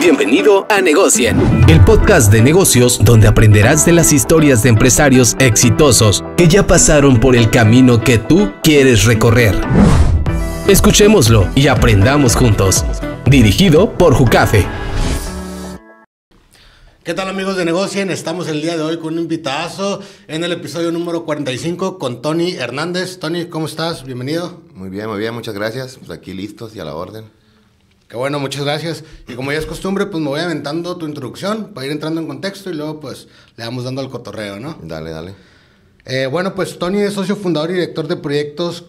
Bienvenido a Negocien, el podcast de negocios donde aprenderás de las historias de empresarios exitosos que ya pasaron por el camino que tú quieres recorrer. Escuchémoslo y aprendamos juntos. Dirigido por Jucafe. ¿Qué tal amigos de Negocien? Estamos el día de hoy con un invitazo en el episodio número 45 con Tony Hernández. Tony, ¿cómo estás? Bienvenido. Muy bien, muy bien, muchas gracias. Pues aquí listos y a la orden. Que bueno, muchas gracias. Y como ya es costumbre, pues me voy aventando tu introducción para ir entrando en contexto y luego pues le vamos dando al cotorreo, ¿no? Dale, dale. Eh, bueno, pues Tony es socio fundador y director de proyectos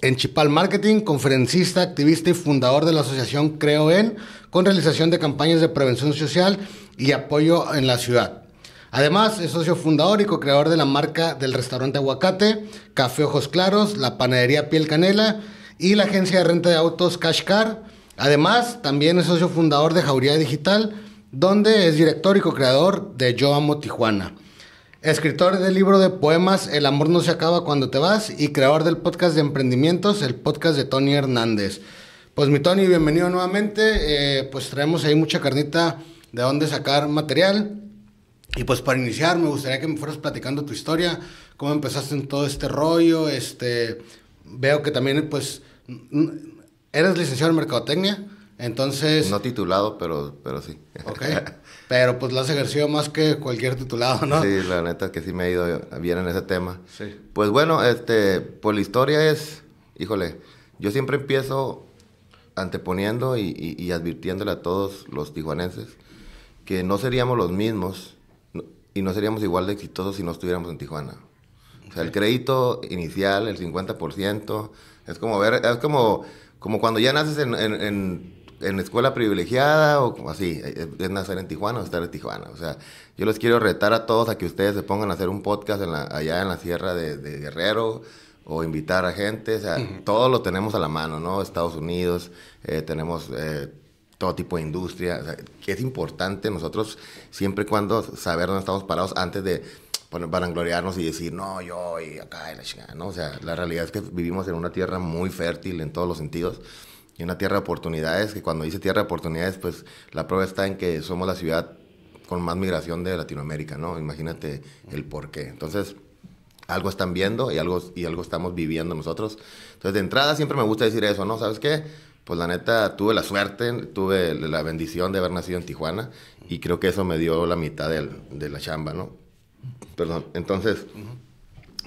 en Chipal Marketing, conferencista, activista y fundador de la asociación Creo en, con realización de campañas de prevención social y apoyo en la ciudad. Además, es socio fundador y co-creador de la marca del restaurante Aguacate, Café Ojos Claros, la panadería Piel Canela y la agencia de renta de autos Cash Car. Además, también es socio fundador de Jauría Digital, donde es director y co-creador de Yo Amo Tijuana. Escritor del libro de poemas El amor no se acaba cuando te vas y creador del podcast de emprendimientos, el podcast de Tony Hernández. Pues mi Tony, bienvenido nuevamente. Eh, pues traemos ahí mucha carnita de dónde sacar material. Y pues para iniciar, me gustaría que me fueras platicando tu historia, cómo empezaste en todo este rollo. Este, veo que también pues eres licenciado en mercadotecnia, entonces... No titulado, pero, pero sí. Ok, pero pues lo has ejercido más que cualquier titulado, ¿no? Sí, la neta que sí me ha ido bien en ese tema. Sí. Pues bueno, este, pues la historia es, híjole, yo siempre empiezo anteponiendo y, advirtiéndole a todos los tijuanenses que no seríamos los mismos y no seríamos igual de exitosos si no estuviéramos en Tijuana. O sea, el crédito inicial, el 50%, es como ver, es como como cuando ya naces en, en, escuela privilegiada o como así, es nacer en Tijuana o estar en Tijuana. O sea, yo les quiero retar a todos a que ustedes se pongan a hacer un podcast allá en la sierra de, Guerrero o invitar a gente, o sea, todo lo tenemos a la mano, ¿no? Estados Unidos, eh, tenemos eh, todo tipo de industria, o sea, es importante nosotros siempre y cuando saber dónde estamos parados antes de gloriarnos y decir, no, yo y acá y la chingada, ¿no? O sea, la realidad es que vivimos en una tierra muy fértil en todos los sentidos y una tierra de oportunidades, que cuando dice tierra de oportunidades, pues la prueba está en que somos la ciudad con más migración de Latinoamérica, ¿no? Imagínate el por qué. Entonces, algo están viendo y algo, y algo estamos viviendo nosotros. Entonces, de entrada siempre me gusta decir eso, ¿no? ¿Sabes qué? Pues la neta, tuve la suerte, tuve la bendición de haber nacido en Tijuana y creo que eso me dio la mitad de la chamba, ¿no? Perdón. Entonces,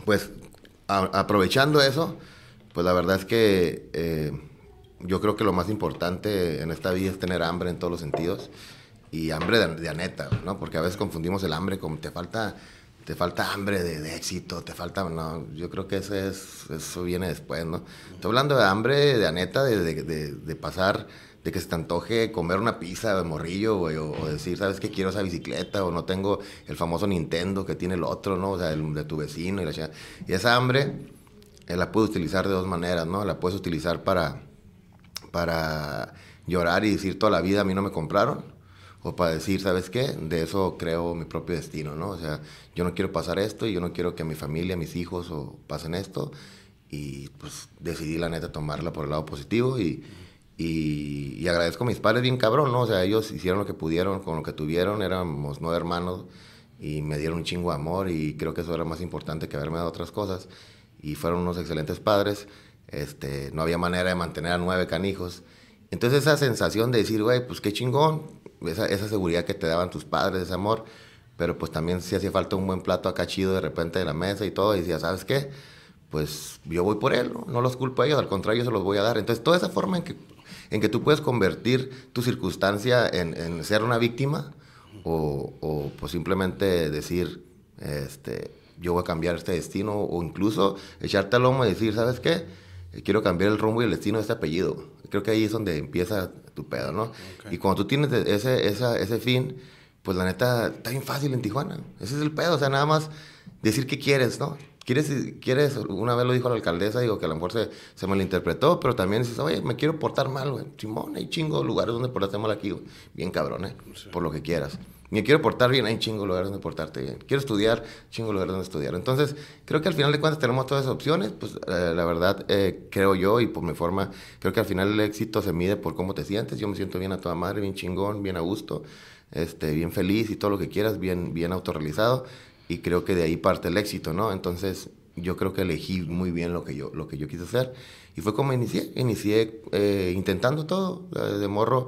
pues aprovechando eso, pues la verdad es que eh, yo creo que lo más importante en esta vida es tener hambre en todos los sentidos y hambre de, aneta, ¿no? Porque a veces confundimos el hambre con te falta te falta hambre de, éxito, te falta, no, yo creo que ese es, eso viene después, ¿no? Estoy hablando de hambre de aneta, de, de pasar de que se te antoje comer una pizza de morrillo, o, decir, ¿sabes qué? Quiero esa bicicleta, o no tengo el famoso Nintendo que tiene el otro, ¿no? O sea, el de tu vecino y la Y esa hambre eh, la puedes utilizar de dos maneras, ¿no? La puedes utilizar para, para llorar y decir toda la vida a mí no me compraron, o para decir, ¿sabes qué? De eso creo mi propio destino, ¿no? O sea, yo no quiero pasar esto y yo no quiero que mi familia, mis hijos o pasen esto. Y pues decidí la neta tomarla por el lado positivo y, y, agradezco a mis padres bien cabrón, ¿no? O sea, ellos hicieron lo que pudieron con lo que tuvieron, éramos nueve hermanos y me dieron un chingo de amor y creo que eso era más importante que haberme dado otras cosas. Y fueron unos excelentes padres, este, no había manera de mantener a nueve canijos. Entonces esa sensación de decir, güey, pues qué chingón, esa, esa seguridad que te daban tus padres, ese amor, pero pues también si hacía falta un buen plato acá chido de repente de la mesa y todo, y decía, ¿sabes qué? Pues yo voy por él, no, no los culpo a ellos, al contrario, yo se los voy a dar. Entonces toda esa forma en que en que tú puedes convertir tu circunstancia en, ser una víctima o, pues simplemente decir, este, yo voy a cambiar este destino o incluso echarte al lomo y decir, ¿sabes qué? Eh, quiero cambiar el rumbo y el destino de este apellido. Creo que ahí es donde empieza tu pedo, ¿no? Y cuando tú tienes e, ese, ese fin, pues la neta, está bien fácil en Tijuana. Ese es el pedo, o sea, nada más decir qué quieres, ¿no? ¿Quieres, quieres, una vez lo dijo la alcaldesa, digo que a lo mejor se, se malinterpretó, pero también dices, oye, me quiero portar mal, güey. Simón, hay chingo lugares donde portarte mal aquí, Bien cabrón, ¿eh? Por lo que quieras. Me quiero portar bien, hay chingo lugares donde portarte bien. Quiero estudiar, chingo lugares donde estudiar. Entonces, creo que al final de cuentas tenemos todas esas opciones, pues eh, la verdad, eh, creo yo y por mi forma, creo que al final el éxito se mide por cómo te sientes. Yo me siento bien a toda madre, bien chingón, bien a gusto, este, bien feliz y todo lo que quieras, bien, bien autorrealizado y creo que de ahí parte el éxito, ¿no? Entonces yo creo que elegí muy bien lo que yo, lo que yo quise hacer y fue como inicié, inicié eh, intentando todo, Desde eh, morro.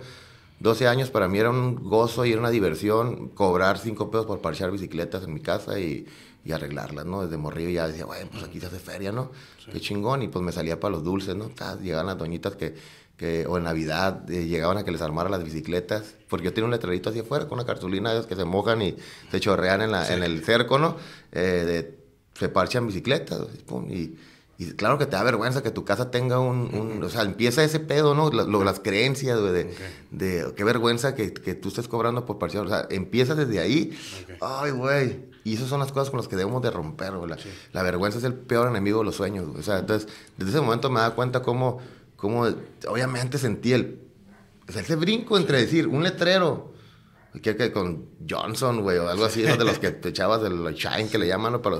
12 años para mí era un gozo y era una diversión cobrar 5 pesos por parchar bicicletas en mi casa y, y arreglarlas, ¿no? Desde morrillo ya decía, bueno, pues aquí se hace feria, ¿no? Qué chingón. Y pues me salía para los dulces, ¿no? Llegaban las doñitas que que, o en Navidad eh, llegaban a que les armara las bicicletas, porque yo tenía un letrerito hacia afuera con una cartulina de que se mojan y se chorrean en, la, en el cerco, ¿no? Eh, de, se parchan bicicletas y, y, claro que te da vergüenza que tu casa tenga un... un o sea, empieza ese pedo, ¿no? las creencias de, de, qué vergüenza que, que, tú estés cobrando por parchar. O sea, empieza desde ahí. Ay, güey. Y esas son las cosas con las que debemos de romper, güey. La vergüenza es el peor enemigo de los sueños, O sea, entonces, desde ese momento me da cuenta cómo como obviamente sentí el, pues, ese brinco entre decir un letrero, que, con Johnson, güey, o algo así, de los que te echabas el shine que le llaman, ¿no? Pero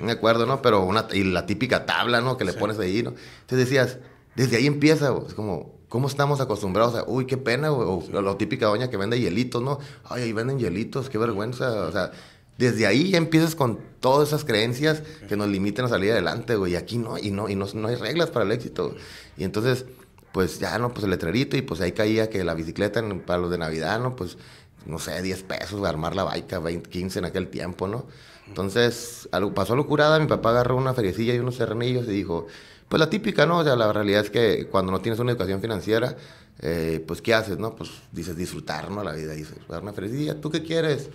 me acuerdo, ¿no? Pero una, y la típica tabla, ¿no? Que le pones ahí, ¿no? Entonces decías, desde ahí empieza, güey. Es como, ¿cómo estamos acostumbrados a, uy, qué pena, güey? O la, típica doña que vende hielitos, ¿no? Ay, ahí venden hielitos, qué vergüenza, o sea. Desde ahí ya empiezas con todas esas creencias que nos limiten a salir adelante, güey. Y aquí no, y no, y no, no hay reglas para el éxito. Y entonces, pues ya, ¿no? Pues el letrerito y pues ahí caía que la bicicleta para los de Navidad, ¿no? Pues, no sé, 10 pesos, armar la bica, 20, 15 en aquel tiempo, ¿no? Entonces, algo, pasó lo curada, mi papá agarró una feriecilla y unos cernillos y dijo, pues la típica, ¿no? O la realidad es que cuando no tienes una educación financiera, eh, pues ¿qué haces, no? Pues dices disfrutar, ¿no? La vida, dices, dar una ferrecilla, ¿tú qué quieres?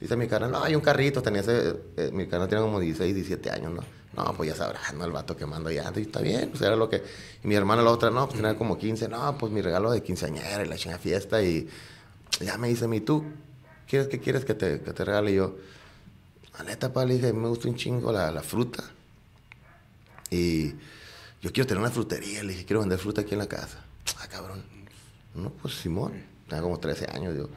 Dice mi cara no, hay un carrito, tenía ese, eh, mi cara tenía como 16, 17 años, ¿no? No, pues ya sabrá ¿no? El vato que mando ya. Y está bien, pues era lo que. Y mi hermana, la otra, no, pues tenía como 15. No, pues mi regalo de quinceañera y la chingada fiesta. Y ya me dice mi tú, ¿quieres, ¿qué quieres que te, que regale? Y yo, la neta, pa, le dije, me gusta un chingo la, la fruta. Y yo quiero tener una frutería. Le dije, quiero vender fruta aquí en la casa. Ah, cabrón. No, pues Simón, tenía como 13 años. Yo,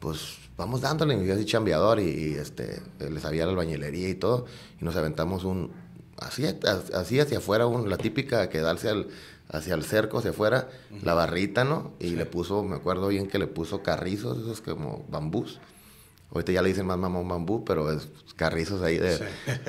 pues vamos dándole, mi yo así chambeador y, este, les sabía la albañilería y todo, y nos aventamos un, así, así hacia afuera, la típica quedarse al, hacia el cerco, hacia afuera, la barrita, ¿no? Y le puso, me acuerdo bien que le puso carrizos, esos como bambús. Ahorita ya le dicen más mamón bambú, pero es carrizos ahí, de,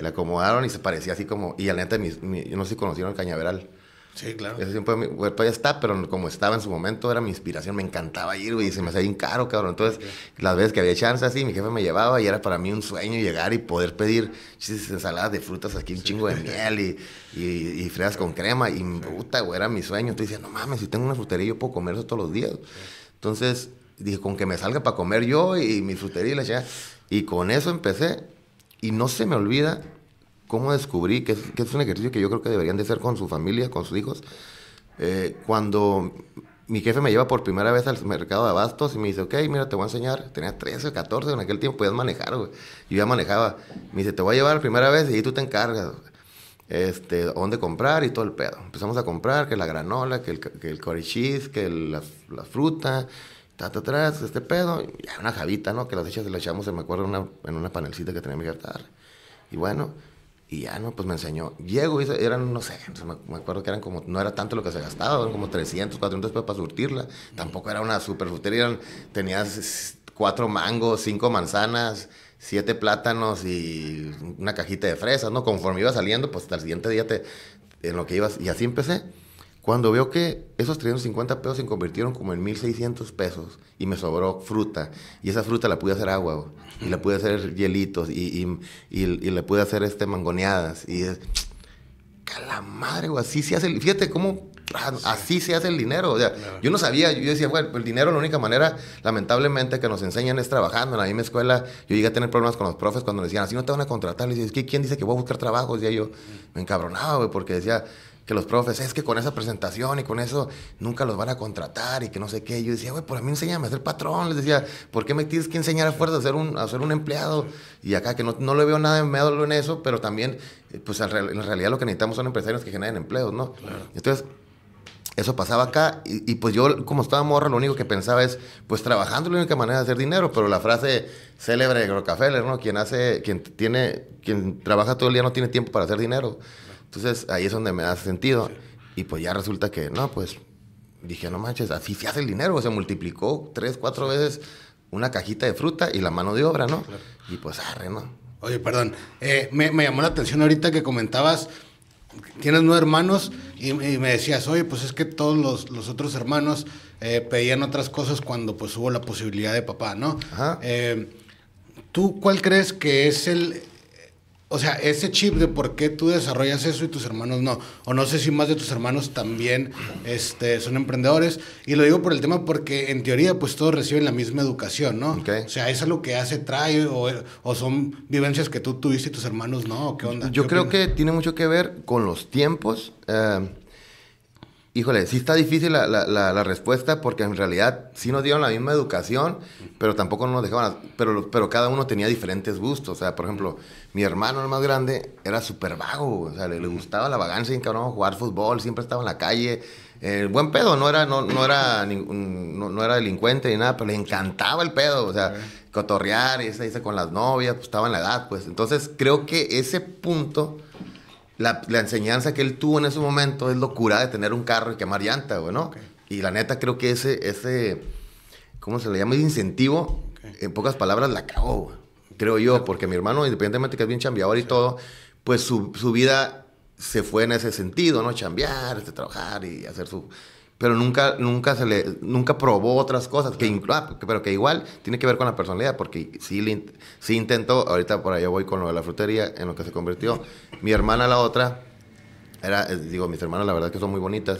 le acomodaron y se parecía así como, y al neta, yo no sé si conocieron el cañaveral. Sí, claro. Ese tiempo mi cuerpo pues, ya está, pero como estaba en su momento, era mi inspiración, me encantaba ir, güey, y se me hacía bien caro, cabrón. Entonces, las veces que había chance así, mi jefe me llevaba y era para mí un sueño llegar y poder pedir ensaladas de frutas aquí, un chingo de miel y, y, con crema, y puta, güey, era mi sueño. Entonces decía, no mames, si tengo una frutería, yo puedo comer eso todos los días. Entonces, dije, con que me salga para comer yo y, mi frutería y la Y con eso empecé, y no se me olvida cómo descubrí, que es, un ejercicio que yo creo que deberían de hacer con su familia, con sus hijos, eh, cuando mi jefe me lleva por primera vez al mercado de abastos y me dice, ok, mira, te voy a enseñar. Tenía 13, 14, en aquel tiempo podías manejar, güey. Yo ya manejaba. Me dice, te voy a llevar primera vez y ahí tú te encargas, Este, dónde comprar y todo el pedo. Empezamos a comprar que la granola, que el, que cheese, que la, fruta, ta, ta, este pedo. Y una javita, ¿no? Que las hechas las echamos, se me acuerdo, una, en una panelcita que tenía mi cartar. Y bueno, y ya, no, pues me enseñó. Llego y eran, no sé, me, acuerdo que eran como, no era tanto lo que se gastaba, eran como 300, 400 pesos para surtirla. Tampoco era una super frutería, tenías cuatro mangos, cinco manzanas, siete plátanos y una cajita de fresas, ¿no? Conforme iba saliendo, pues hasta el siguiente día te, en lo que ibas, y así empecé. Cuando veo que esos 350 pesos se convirtieron como en 1600 pesos y me sobró fruta, y esa fruta la pude hacer agua, y la pude hacer hielitos, y, y, la pude hacer este, mangoneadas, y es, la madre, güey, así se hace, el, fíjate cómo así se hace el dinero. O sea, yo no sabía, yo decía, güey, el dinero la única manera, lamentablemente, que nos enseñan es trabajando. En la misma escuela, yo llegué a tener problemas con los profes cuando me decían, así no te van a contratar. yo decía, ¿quién dice que voy a buscar trabajo? ya yo, me encabronaba, güey, porque decía, que los profes, es que con esa presentación y con eso nunca los van a contratar y que no sé qué. Yo decía, güey, por a mí enséñame a ser patrón. Les decía, ¿por qué me tienes que enseñar a fuerza a ser un, a un empleado? Y acá que no, le veo nada de miedo en eso, pero también, eh, pues en realidad lo que necesitamos son empresarios que generen empleos, ¿no? Entonces, eso pasaba acá y, pues yo como estaba morro, lo único que pensaba es pues trabajando la única manera de hacer dinero pero la frase célebre de Rockefeller no quien hace quien tiene quien trabaja todo el día no tiene tiempo para hacer dinero entonces ahí es donde me da sentido. Y pues ya resulta que, no, pues dije, no manches, así se hace el dinero, se multiplicó tres, cuatro veces una cajita de fruta y la mano de obra, ¿no? Y pues, arre, ¿no? Oye, perdón, eh, me, llamó la atención ahorita que comentabas, tienes nueve hermanos y, me decías, oye, pues es que todos los, otros hermanos eh, pedían otras cosas cuando pues hubo la posibilidad de papá, ¿no? Ajá. Eh, ¿Tú cuál crees que es el, o sea, ese chip de por qué tú desarrollas eso y tus hermanos no. O no sé si más de tus hermanos también este, son emprendedores. Y lo digo por el tema porque en teoría pues todos reciben la misma educación, ¿no? O sea, es algo que hace, trae o, son vivencias que tú tuviste y tus hermanos no. ¿Qué onda? Yo creo que tiene mucho que ver con los tiempos. Eh, híjole, sí está difícil la, respuesta porque en realidad sí nos dieron la misma educación, pero tampoco nos dejaban, pero, pero cada uno tenía diferentes gustos. O sea, por ejemplo, mi hermano, el más grande, era súper vago, o sea, le, gustaba la vagancia, cabrón, jugar fútbol, siempre estaba en la calle. el eh, buen pedo, no era, no, no era, no, era delincuente ni nada, pero le encantaba el pedo, o sea, cotorrear, y se dice con las novias, pues estaba en la edad, pues. Entonces creo que ese punto la, enseñanza que él tuvo en ese momento es locura de tener un carro y quemar llanta, güey, ¿no? Y la neta creo que ese, ese ¿cómo se le llama? Ese incentivo, en pocas palabras, la cagó, Creo yo, porque mi hermano, independientemente que es bien chambeador y todo, pues su, su vida se fue en ese sentido, ¿no? Chambear, este, trabajar y hacer su, pero nunca, nunca se le, nunca probó otras cosas, ah, que pero que igual tiene que ver con la personalidad, porque sí, intentó, ahorita por allá voy con lo de la frutería, en lo que se convirtió, mi hermana la otra, era, eh, digo, mis hermanas la verdad que son muy bonitas,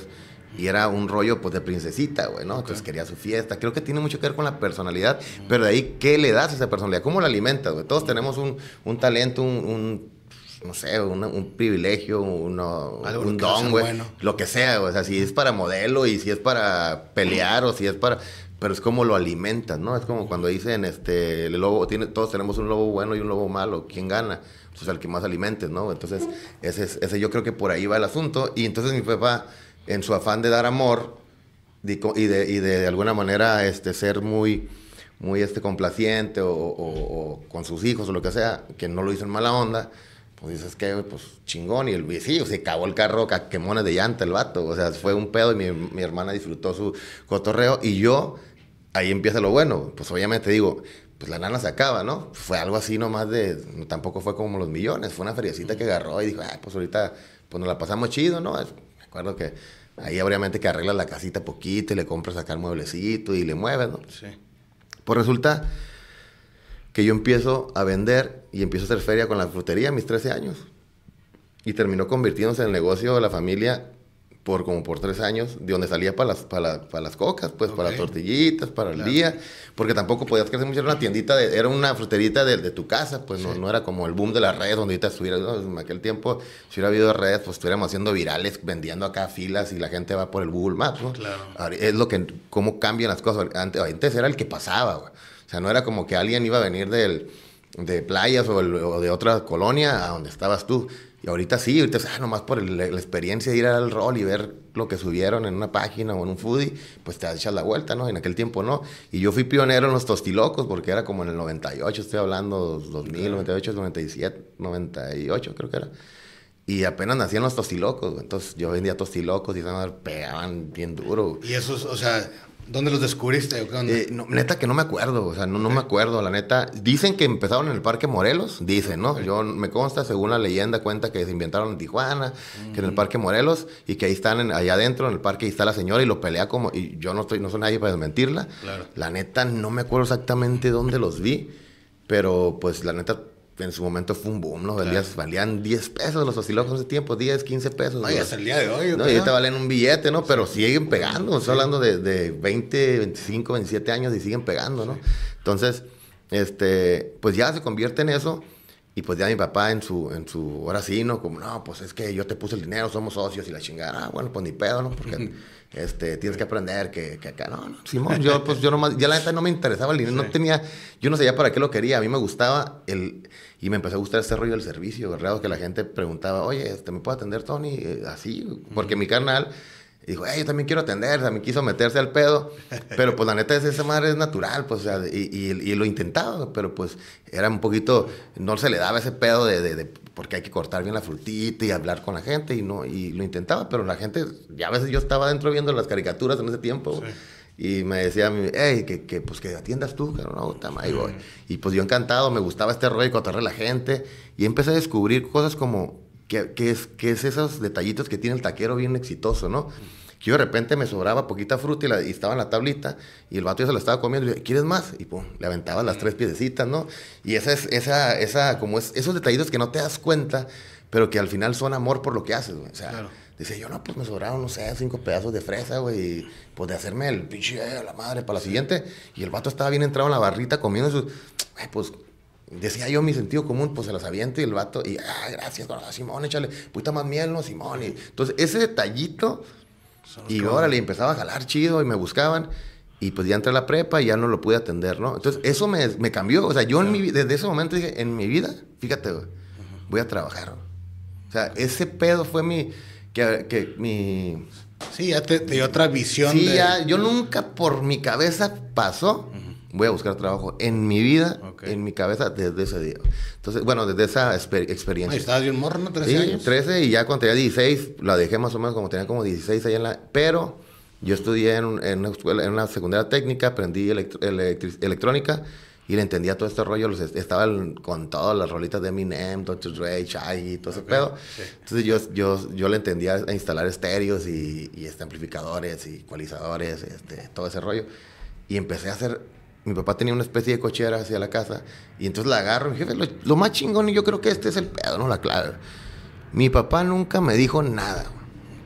y era un rollo pues de princesita, güey, ¿no? Entonces quería su fiesta. Creo que tiene mucho que ver con la personalidad, pero de ahí, ¿qué le das a esa personalidad? ¿Cómo la alimentas, güey? Todos tenemos un, talento, un, un no sé, un privilegio, un don, güey. Lo que sea, O sea, si es para modelo y si es para pelear o si es para. Pero es como lo alimentas, ¿no? Es como cuando dicen, este, el lobo, tiene, todos tenemos un lobo bueno y un lobo malo. ¿Quién gana? Pues el que más alimentes, ¿no? Entonces, ese, ese yo creo que por ahí va el asunto. Y entonces mi papá, en su afán de dar amor y de, y de, alguna manera este, ser muy muy este, complaciente o, o, con sus hijos o lo que sea, que no lo hizo en mala onda, pues dices que, pues chingón. Y el vecino sí, se cagó el carro quemones de llanta el vato. O sea, fue un pedo y mi, hermana disfrutó su cotorreo. Y yo, ahí empieza lo bueno. Pues obviamente digo, pues la nana se acaba, ¿no? Fue algo así nomás de, tampoco fue como los millones, fue una feriecita que agarró y dijo, ah, pues ahorita, pues nos la pasamos chido, ¿no? Me acuerdo que ahí obviamente que arreglas la casita poquito y le compras acá el mueblecito y le mueves, ¿no? Sí. Pues resulta que yo empiezo a vender y empiezo a hacer feria con la frutería a mis 13 años. Y terminó convirtiéndose en el negocio de la familia por como por tres años, de donde salía para las, para, las cocas, pues para las tortillitas, para el día, porque tampoco podías crecer mucho, era una tiendita, era una fruterita de, de tu casa, pues no, no, era como el boom de las redes, donde ahorita estuviera, en aquel tiempo, si hubiera habido redes, pues estuviéramos haciendo virales, vendiendo acá filas y la gente va por el Google Maps, ¿no? es lo que, cómo cambian las cosas, antes, antes era el que pasaba, o sea, no era como que alguien iba a venir del de playas o, de otra colonia a donde estabas tú. Y ahorita sí, ahorita ah, nomás por la experiencia de ir al rol y ver lo que subieron en una página o en un foodie, pues te echas la vuelta, ¿no? En aquel tiempo no. Y yo fui pionero en los tostilocos porque era como en el 98, estoy hablando 2000, 98, 97, 98 creo que era. Y apenas nacían los tostilocos, entonces yo vendía tostilocos y se pegaban bien duro. Y eso, o sea, ¿Dónde los descubriste? Eh, neta que no me acuerdo, o sea, no, me acuerdo, la neta. Dicen que empezaron en el Parque Morelos, dicen, ¿no? Yo me consta, según la leyenda cuenta que se inventaron en Tijuana, que en el mm. Parque Morelos, y que ahí están, allá adentro, en el parque, ahí está la señora y lo pelea como, y yo no estoy, no soy nadie para desmentirla. Claro. La neta no me acuerdo exactamente dónde los vi, pero pues la neta en su momento fue un boom, ¿no? Valían 10 pesos los oscilógrafos en ese tiempo, 10, 15 pesos. No, ya es el día de hoy. No, y te valen un billete, ¿no? Pero siguen pegando, estoy hablando de, de, 20, 25, 27 años y siguen pegando, ¿no? Entonces, este, pues ya se convierte en eso. Y pues ya mi papá en su, en su, ahora sí, ¿no? Como, no, pues es que yo te puse el dinero, somos socios y la chingada. Ah, bueno, pues ni pedo, ¿no? Porque este, tienes que aprender que, acá, no, no, Simón, yo pues yo nomás, ya la neta no me interesaba el dinero, no tenía, yo no sabía para qué lo quería, a mí me gustaba el, y me empezó a gustar ese rollo del servicio, ¿verdad? Que la gente preguntaba, oye, este, ¿me puedo atender, Tony? Eh, así, porque mi carnal dijo, yo también quiero atender, también quiso meterse al pedo, pero pues la neta es esa madre es natural, pues, o sea, y, y, y, lo intentaba, pero pues era un poquito, no se le daba ese pedo de porque hay que cortar bien la frutita y hablar con la gente y no y lo intentaba, pero la gente, ya a veces yo estaba adentro viendo las caricaturas en ese tiempo y me decía, hey, que, que, pues que atiendas tú, que no, tama, ahí voy. Y pues yo encantado, me gustaba este rollo y a la gente y empecé a descubrir cosas como que, que, es, que es esos detallitos que tiene el taquero bien exitoso, ¿no? que yo de repente me sobraba poquita fruta y, estaba en la tablita y el vato ya se la estaba comiendo y yo, ¿quieres más? Y pues, le aventaba las tres piedecitas, ¿no? Y esa es, esa, esa, como es, esos detallitos que no te das cuenta, pero que al final son amor por lo que haces, güey. O sea, dice yo, no, pues me sobraron, no sé, cinco pedazos de fresa, güey, y pues de hacerme el pinche, a eh, la madre, para la siguiente. Y el vato estaba bien entrado en la barrita comiendo sus, pues decía yo mi sentido común, pues se las aviento y el vato, y ah, gracias, Simón, échale, puta más miel, no, Simón. entonces, ese detallito y ahora le empezaba a jalar chido y me buscaban. Y pues ya entré a la prepa y ya no lo pude atender, ¿no? Entonces, eso me, cambió. O sea, yo en mi, desde ese momento dije, en mi vida, fíjate, voy a trabajar. O sea, ese pedo fue mi... Que, que mi... Sí, ya te, dio otra visión. Sí, ya, yo nunca por mi cabeza pasó voy a buscar trabajo en mi vida, en mi cabeza, desde ese día. Entonces, bueno, desde esa experiencia. Estabas bien morro, ¿no? 13 sí, años. 13 y ya cuando tenía 16, la dejé más o menos como tenía como 16 ahí en la... Pero yo estudié en, en una, secundaria técnica, aprendí electrónica y le entendía todo este rollo. estaba con todas las rolitas de Eminem, Dr. Dre, y todo ese pedo. Entonces yo, yo, yo le entendía a instalar estéreos y, y amplificadores y ecualizadores, este, todo ese rollo. Y empecé a hacer mi papá tenía una especie de cochera hacia la casa y entonces la agarro. jefe, lo, más chingón, y yo creo que este es el pedo, no la clave. Mi papá nunca me dijo nada.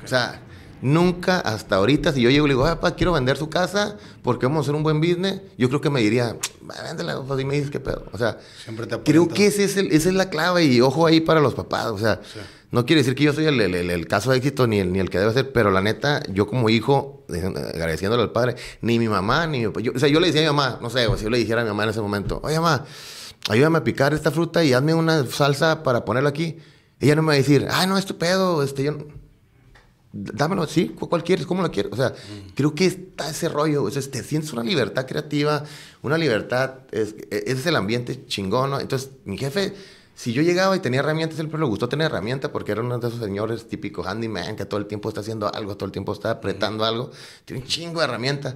O sea, Nunca hasta ahorita, si yo llego y le digo, ah, papá, quiero vender su casa porque vamos a hacer un buen business, yo creo que me diría, véndela, pues, y me dices qué pedo. O sea, creo que ese es esa es la clave y ojo ahí para los papás. O sea, no quiere decir que yo soy el, caso de éxito ni el, ni el que debe ser, pero la neta, yo como hijo, eh, agradeciéndole al padre, ni mi mamá, ni yo, O sea, yo le decía a mi mamá, no sé, o si yo le dijera a mi mamá en ese momento, oye, mamá, ayúdame a picar esta fruta y hazme una salsa para ponerla aquí. Ella no me va a decir, Ay, ah, no, es tu pedo, este, yo dámelo así, cual quieres, cómo lo quieres. O sea, mm. creo que está ese rollo, o sea, te sientes una libertad creativa, una libertad, ese e, es el ambiente chingón, ¿no? Entonces, mi jefe, si yo llegaba y tenía herramientas, siempre pues, le gustó tener herramientas porque era uno de esos señores típicos handyman que todo el tiempo está haciendo algo, todo el tiempo está apretando algo, tiene un chingo de herramientas.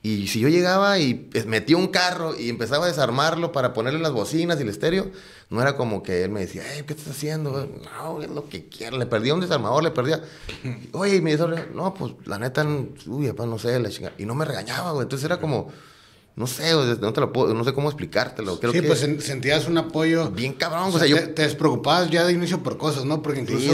Y si yo llegaba y eh, metía un carro y empezaba a desarmarlo para ponerle las bocinas y el estéreo, no era como que él me decía, ¿qué estás haciendo? No, es lo que quiero. Le perdía un desarmador, le perdía. Oye, y me dice no, pues la neta, uy, papá, no sé, la chingada. Y no me regañaba, güey. Entonces era como, no sé, no, te lo puedo, no sé cómo explicártelo. sí, pues sentías un apoyo. Bien cabrón, o sea, te, preocupabas despreocupabas ya de inicio por cosas, ¿no? Porque incluso.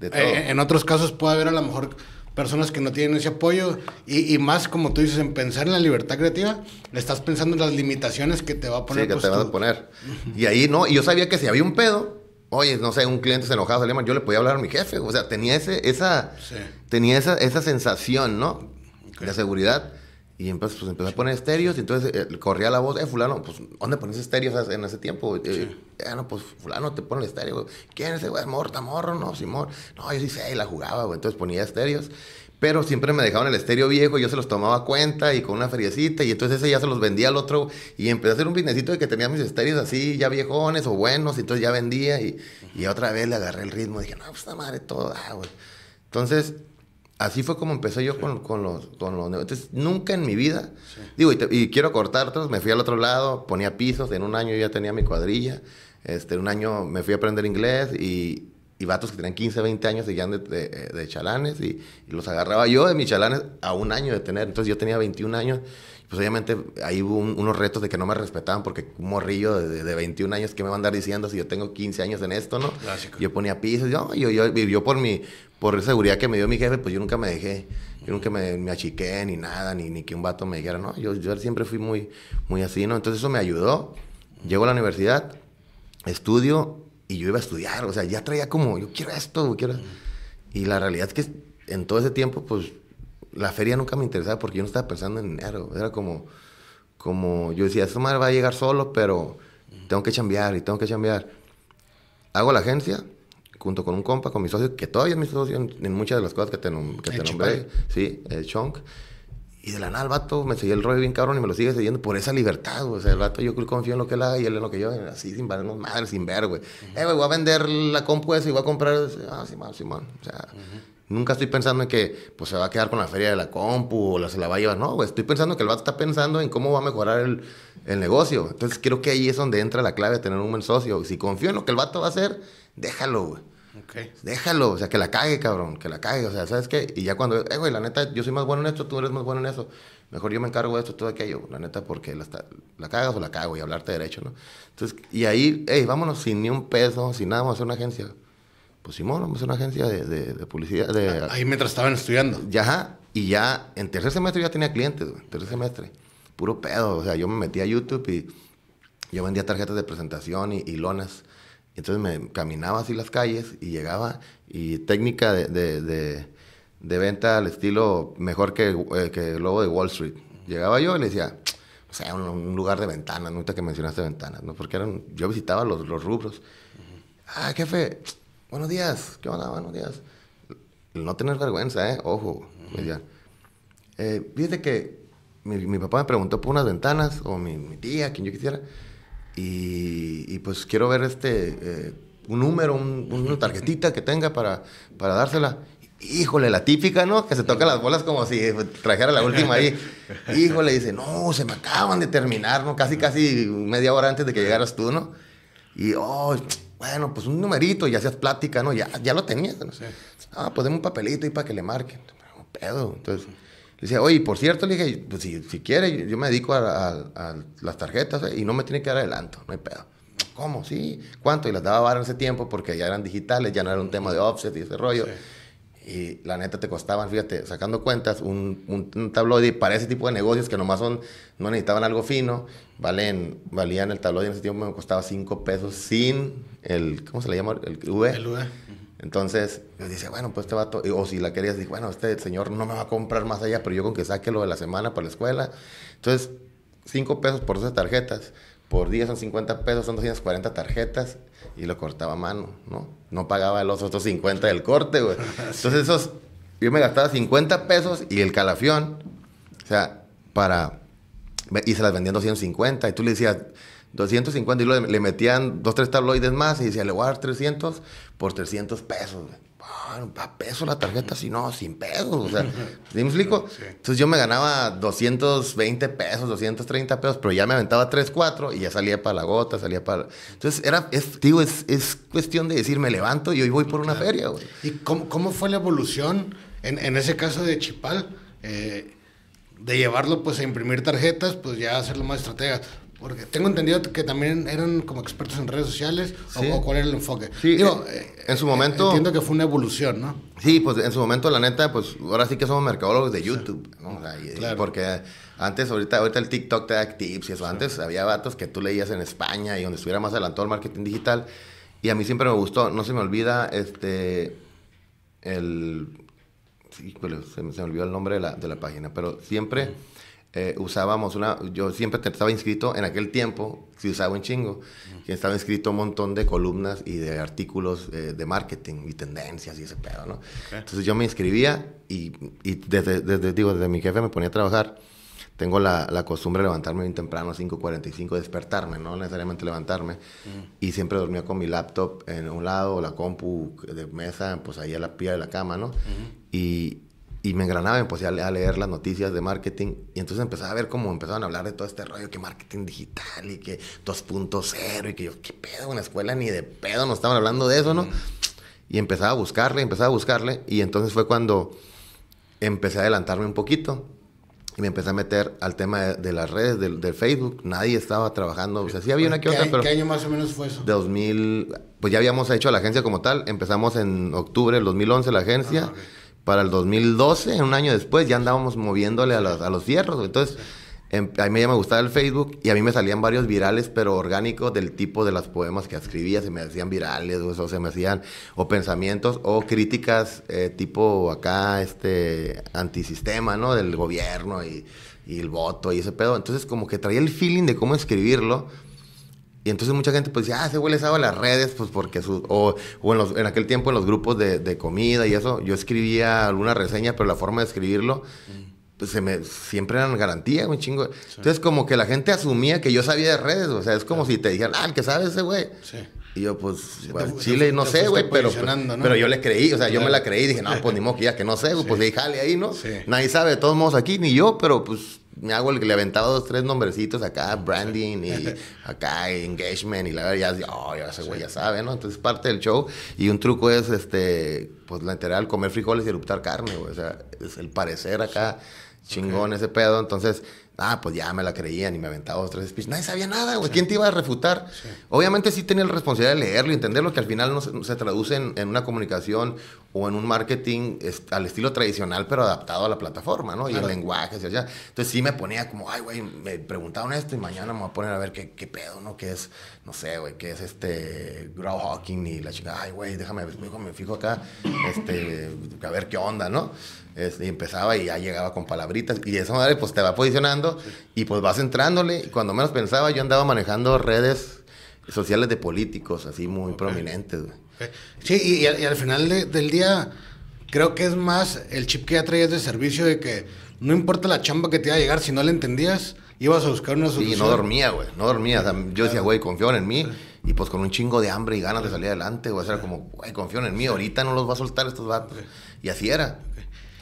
Eh, en otros casos puede haber a lo mejor personas que no tienen ese apoyo y, más, como tú dices, en pensar en la libertad creativa, le estás pensando en las limitaciones que te va a poner. que pues te va a poner. Y ahí no, y yo sabía que si había un pedo, oye, no sé, un cliente se enojaba, yo le podía hablar a mi jefe, o sea, tenía ese, esa, tenía esa, esa sensación, ¿no? De seguridad. Y empecé pues, a poner estéreos y entonces eh, corría la voz, eh, fulano, pues, ¿dónde pones estéreos en ese tiempo? Eh, no, pues, fulano, te pone el estéreo. ¿Quién es ese güey? ¿Morta, morro? No, Simón. No, yo sí sé, la jugaba, güey. Entonces ponía estéreos. Pero siempre me dejaban el estéreo viejo, yo se los tomaba cuenta y con una feriecita, y entonces ese ya se los vendía al otro, y empecé a hacer un businessito de que tenía mis estéreos así, ya viejones o buenos, y entonces ya vendía, y, y otra vez le agarré el ritmo, y dije, no, pues la madre todo güey. Entonces, Así fue como empecé yo con, los, con Entonces, nunca en mi vida, digo, y, quiero cortarlos, me fui al otro lado, ponía pisos, en un año yo ya tenía mi cuadrilla, este, un año me fui a aprender inglés y, y vatos que tenían 15, 20 años de, de, de chalanes y, los agarraba yo de mis chalanes a un año de tener. Entonces yo tenía 21 años, pues obviamente ahí hubo unos retos de que no me respetaban porque un morrillo de, 21 años que me va a andar diciendo si yo tengo 15 años en esto, ¿no? Yo ponía pisos, yo, yo, yo, yo por mi, por la seguridad que me dio mi jefe, pues yo nunca me dejé, yo nunca me, achiqué ni nada, ni, ni que un vato me dijera, no, yo, yo siempre fui muy, muy así, ¿no? Entonces eso me ayudó. Llego a la universidad, estudio y yo iba a estudiar, o sea, ya traía como, yo quiero esto, quiero... Y la realidad es que en todo ese tiempo, pues, la feria nunca me interesaba porque yo no estaba pensando en dinero, era como, como, yo decía, esto madre va a llegar solo, pero tengo que chambear y tengo que chambear. Hago la agencia, junto con un compa, con mi socio, que todavía es mi socio en, muchas de las cosas que te, que nombré, sí, el Chonk. Y de la nada el vato me seguía el rollo bien cabrón y me lo sigue siguiendo por esa libertad, güey. O sea, el vato yo confío en lo que él haga y él en lo que yo, así sin valernos madre, sin ver, güey. Eh, güey, voy a vender la compu esa y voy a comprar. Ah, sí, Simón. Sí, o sea, Nunca estoy pensando en que pues, se va a quedar con la feria de la compu o la, se la va a llevar. No, güey, estoy pensando que el vato está pensando en cómo va a mejorar el, negocio. Entonces creo que ahí es donde entra la clave de tener un buen socio. Si confío en lo que el vato va a hacer, déjalo, güey. Déjalo, o sea, que la cague, cabrón, que la cague, o sea, ¿sabes qué? Y ya cuando, eh, güey, la neta, yo soy más bueno en esto, tú eres más bueno en eso, mejor yo me encargo de esto, tú de aquello, la neta, porque la, la cagas o la cago y hablarte derecho, ¿no? Entonces, y ahí, hey, vámonos sin ni un peso, sin nada, vamos a hacer una agencia pues Simón, vamos una agencia de, de, publicidad. Ahí mientras estaban estudiando. Ya, y ya en tercer semestre ya tenía clientes, en tercer semestre. Puro pedo, o sea, yo me metí a YouTube y yo vendía tarjetas de presentación y, lonas. Entonces me caminaba así las calles y llegaba y técnica de, de, venta al estilo mejor que, eh, el lobo de Wall Street. Llegaba yo y le decía, o sea, un, lugar de ventanas, no que mencionaste ventanas, ¿no? Porque eran, yo visitaba los, rubros. Ah, jefe, buenos días, ¿qué onda? Buenos días. No tener vergüenza, ¿eh? Ojo, me eh, fíjate que mi, papá me preguntó por unas ventanas, o mi, tía, quien yo quisiera, y, pues quiero ver este, eh, un número, una tarjetita que tenga para, para dársela. Híjole, la típica, ¿no? Que se toca las bolas como si trajera la última ahí. Híjole, dice, no, se me acaban de terminar, ¿no? Casi, casi media hora antes de que llegaras tú, ¿no? Y, oh, bueno, pues un numerito y hacías plática, ¿no? Ya, ya lo tenías. ¿no? Ah, pues un papelito y para que le marquen. No, pedo. Entonces, le decía, oye, por cierto, le dije, pues si, si quiere, yo me dedico a, las tarjetas ¿eh? y no me tiene que dar adelanto, no hay pedo. ¿Cómo? Sí. ¿Cuánto? Y las daba barra en ese tiempo porque ya eran digitales, ya no era un tema de offset y ese rollo. Y la neta te costaban, fíjate, sacando cuentas, un, un, tabloide para ese tipo de negocios que nomás son, no necesitaban algo fino, valen, valían el tabloide en ese tiempo me costaba 5 pesos sin el, ¿cómo se le llama? El V. Entonces, yo dice, bueno, pues este vato, o si la querías, dije, bueno, este señor no me va a comprar más allá, pero yo con que saque lo de la semana para la escuela. Entonces, 5 pesos por esas tarjetas por día son 50 pesos, son 240 tarjetas y lo cortaba a mano, ¿no? No pagaba los otros 50 del corte, güey. Entonces esos, yo me gastaba 50 pesos y el calafión, o sea, para, y se las vendían 250 y tú le decías 250 y le metían dos, tres tabloides más y decía, le voy a dar 300 por 300 pesos, güey bueno, ah, a peso la tarjeta, si no, sin pesos. O sea, me explico? Entonces yo me ganaba 220 pesos, 230 pesos, pero ya me aventaba 3, 4 y ya salía para la gota, salía para. Entonces era, es, digo, es, cuestión de decir, me levanto y hoy voy por una feria, güey. ¿Y cómo, fue la evolución en, ese caso de Chipal? Eh, de llevarlo pues a imprimir tarjetas, pues ya hacerlo más estratega. Porque tengo entendido que también eran como expertos en redes sociales o, cuál era el enfoque. Sí, Digo, eh, eh, en su momento... Entiendo que fue una evolución, ¿no? Sí, pues en su momento, la neta, pues ahora sí que somos mercadólogos de YouTube, ¿no? Porque antes, ahorita, ahorita el TikTok te da tips y eso. Antes había datos que tú leías en España y donde estuviera más adelantado el marketing digital. Y a mí siempre me gustó, no se me olvida, este, el... Sí, se me, olvidó el nombre de la, página, pero siempre... Mm eh, usábamos una, yo siempre estaba inscrito en aquel tiempo, Si usaba un chingo, que estaba inscrito un montón de columnas y de artículos eh, de marketing y tendencias y ese pedo, ¿no? Entonces yo me inscribía y, y desde, desde, digo, desde mi jefe me ponía a trabajar. Tengo la, la costumbre de levantarme bien temprano, 5.45, despertarme, no necesariamente levantarme. Mm. Y siempre dormía con mi laptop en un lado, la compu de mesa, pues ahí a la pie de la cama, ¿no? Y, y me engranaba, pues a, a leer las noticias de marketing y entonces empezaba a ver cómo empezaban a hablar de todo este rollo que marketing digital y que 2.0 y que yo, qué pedo, una escuela ni de pedo no estaban hablando de eso, ¿no? Y empezaba a buscarle, empezaba a buscarle y entonces fue cuando empecé a adelantarme un poquito y me empecé a meter al tema de, las redes, del de Facebook. Nadie estaba trabajando. O sea, sí había una que otra, pero... ¿Qué año más o menos fue eso? 2000... Pues ya habíamos hecho la agencia como tal. Empezamos en octubre del 2011 la agencia. Ah, para el 2012, un año después, ya andábamos moviéndole a, los, a los fierros. Entonces, em, a mí ya me gustaba el Facebook y a mí me salían varios virales, pero orgánicos, del tipo de las poemas que escribía, se me hacían virales, o, eso, se me hacían, o pensamientos, o críticas eh, tipo acá, este, antisistema, ¿no? Del gobierno y, el voto y ese pedo. Entonces, como que traía el feeling de cómo escribirlo y entonces mucha gente pues decía, ah, ese güey les las redes, pues porque su... O, o en, aquel tiempo en los grupos de, comida y eso, yo escribía alguna reseña, pero la forma de escribirlo, mm. pues se me... Siempre eran garantía, un chingo. Entonces como que la gente asumía que yo sabía de redes, o sea, es como si te dijeran, ah, el que sabe ese güey. Sí. Y yo, pues, pues Chile, no sé, güey, pero, pues, pero yo le creí, o sea, yo me la creí, dije, no, pues ni modo que no sé, güey, pues déjale jale ahí, ¿no? Nadie sabe, de todos modos aquí, ni yo, pero pues me hago el que le aventaba dos, tres nombrecitos acá, branding y acá, engagement y la verdad, ya, ya ese güey ya sabe, ¿no? Entonces parte del show y un truco es, este, pues la literal, comer frijoles y eruptar carne, güey, o sea, es el parecer acá, chingón ese pedo, entonces... Ah, pues ya me la creían y me aventaba dos, tres speech. Nadie sabía nada, güey. ¿Quién te iba a refutar? Obviamente sí tenía la responsabilidad de leerlo y entenderlo, que al final no se, traducen traduce en, una comunicación o en un marketing al estilo tradicional, pero adaptado a la plataforma, ¿no? Y el lenguaje, hacia allá. Entonces sí me ponía como, ay, güey, me preguntaron esto y mañana me voy a poner a ver qué, pedo, ¿no? ¿Qué es, no sé, güey, qué es este hawking. y la chica, ay, güey, déjame, me fijo acá, este, a ver qué onda, ¿no? y empezaba y ya llegaba con palabritas y de esa manera pues te va posicionando y pues vas entrándole. Y cuando menos pensaba, yo andaba manejando redes sociales de políticos, así muy prominentes, güey. Sí, y, al, final del día, creo que es más el chip que ya traías de servicio de que no importa la chamba que te iba a llegar, si no la entendías, ibas a buscar una solución. Y no dormía, güey, no dormía. yo decía, güey, confío en mí. Y pues con un chingo de hambre y ganas de salir adelante, güey. O era como, güey, confío en mí, ahorita no los va a soltar estos vatos. Y así era.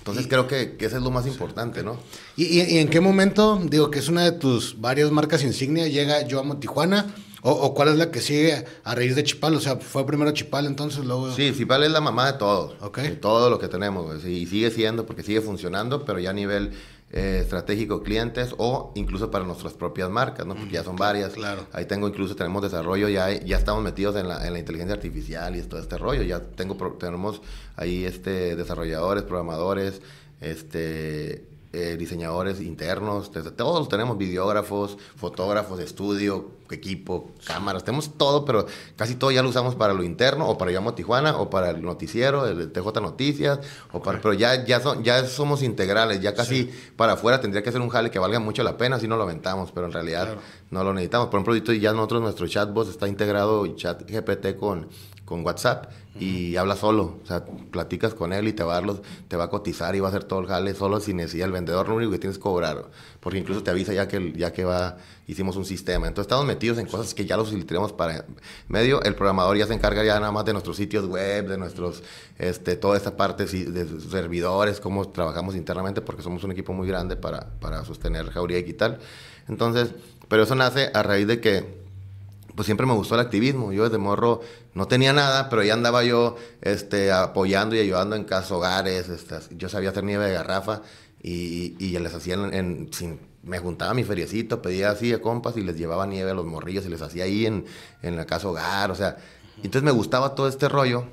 Entonces creo que, eso es lo más importante, ¿no? ¿Y, ¿Y, en qué momento, digo, que es una de tus varias marcas insignia, llega Yo Amo Tijuana? O, cuál es la que sigue a raíz de Chipal? O sea, fue primero Chipal, entonces luego... Sí, Chipal es la mamá de todo. Okay. De todo lo que tenemos, Y sigue siendo, porque sigue funcionando, pero ya a nivel eh, estratégico clientes o incluso para nuestras propias marcas, ¿no? Porque ya son varias. Ahí tengo incluso, tenemos desarrollo, ya, ya estamos metidos en la, en la inteligencia artificial y todo este rollo. Ya tengo, tenemos ahí este, desarrolladores, programadores, este eh, diseñadores internos, todos tenemos videógrafos, fotógrafos, estudio, equipo, cámaras, tenemos todo, pero casi todo ya lo usamos para lo interno, o para Llamo Tijuana, o para el noticiero, el TJ Noticias, o para, pero ya, ya, son, ya somos integrales, ya casi para afuera tendría que ser un jale que valga mucho la pena si no lo aventamos, pero en realidad no lo necesitamos. Por ejemplo, ya nosotros, nuestro chatbot está integrado, chat GPT con con WhatsApp y habla solo. O sea, platicas con él y te va a los, te va a cotizar y va a hacer todo el jale solo sin necesidad. El vendedor lo único que tienes que cobrar, porque incluso te avisa ya que, ya que va, hicimos un sistema. Entonces estamos metidos en cosas que ya los utilizamos para medio. El programador ya se encarga ya nada más de nuestros sitios web, de nuestros, este, toda esta parte de servidores, cómo trabajamos internamente, porque somos un equipo muy grande para, para sostener Jauría y tal. Entonces, pero eso nace a raíz de que pues siempre me gustó el activismo. Yo desde morro no tenía nada, pero ya andaba yo este, apoyando y ayudando en casas hogares. Este, yo sabía hacer nieve de garrafa y, y les hacían en, me juntaba mi feriecito, pedía así a compas y les llevaba nieve a los morrillos y les hacía ahí en, en la casa hogar, o sea. Entonces me gustaba todo este rollo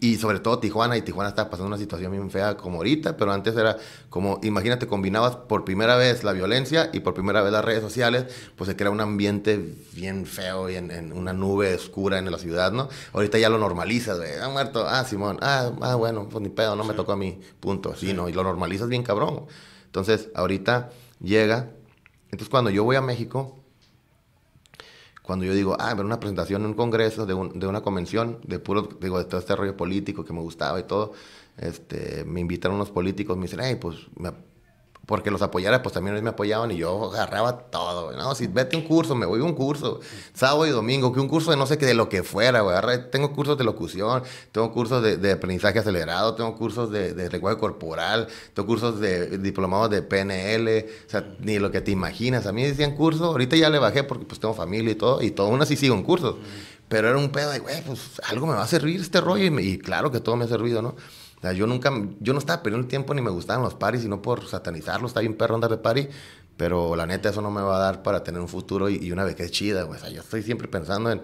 y, sobre todo Tijuana, y Tijuana estaba pasando una situación bien fea como ahorita, pero antes era como, imagínate, combinabas por primera vez la violencia y por primera vez las redes sociales, pues se crea un ambiente bien feo y en, una nube oscura en la ciudad, ¿no? Ahorita ya lo normalizas, güey, ha ah, muerto, ah, Simón, ah, ah, bueno, pues ni pedo, no me tocó a mí, punto, ¿no? Y lo normalizas bien cabrón. Entonces, ahorita llega, entonces cuando yo voy a México, cuando yo digo, ah, ver una presentación en un congreso, de, de, una convención, de puro, digo, de todo este rollo político que me gustaba y todo, este, me invitaron unos políticos, me dicen, hey, pues me, porque los apoyaras, pues también me apoyaban y yo agarraba todo, No, si vete un curso, me voy a un curso, sábado y domingo, que un curso de no sé qué, de lo que fuera, güey. Tengo cursos de locución, tengo cursos de, aprendizaje acelerado, tengo cursos de, de, corporal, tengo cursos de diplomados de PNL, o sea, ni lo que te imaginas. A mí decían curso, ahorita ya le bajé porque pues tengo familia y todo, y todo, aún así sigo en cursos. Pero era un pedo de, güey, pues algo me va a servir este rollo y claro que todo me ha servido, ¿no? yo nunca, yo no estaba perdiendo el tiempo ni me gustaban los paris, sino por satanizarlos. Está bien perro andar de party, pero la neta eso no me va a dar para tener un futuro y, una vez que es chida. güey. o sea, yo estoy siempre pensando en,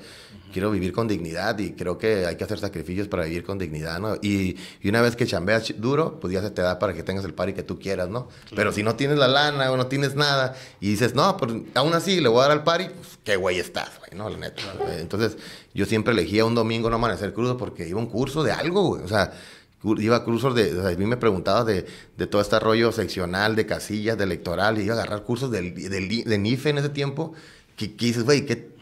quiero vivir con dignidad y creo que hay que hacer sacrificios para vivir con dignidad, ¿no? Y, y una vez que chambeas duro, pues ya se te da para que tengas el pari que tú quieras, ¿no? Pero si no tienes la lana o no tienes nada y dices, no, pues aún así le voy a dar al pari... pues, qué güey estás, güey, ¿no? La neta. Entonces yo siempre elegía un domingo no amanecer crudo porque iba un curso de algo, güey. O sea iba a cursos de, a mí me preguntaba de, todo este rollo seccional, de casillas, de electoral, y iba a agarrar cursos de NIFE en ese tiempo, que, que dices, güey, ¿qué?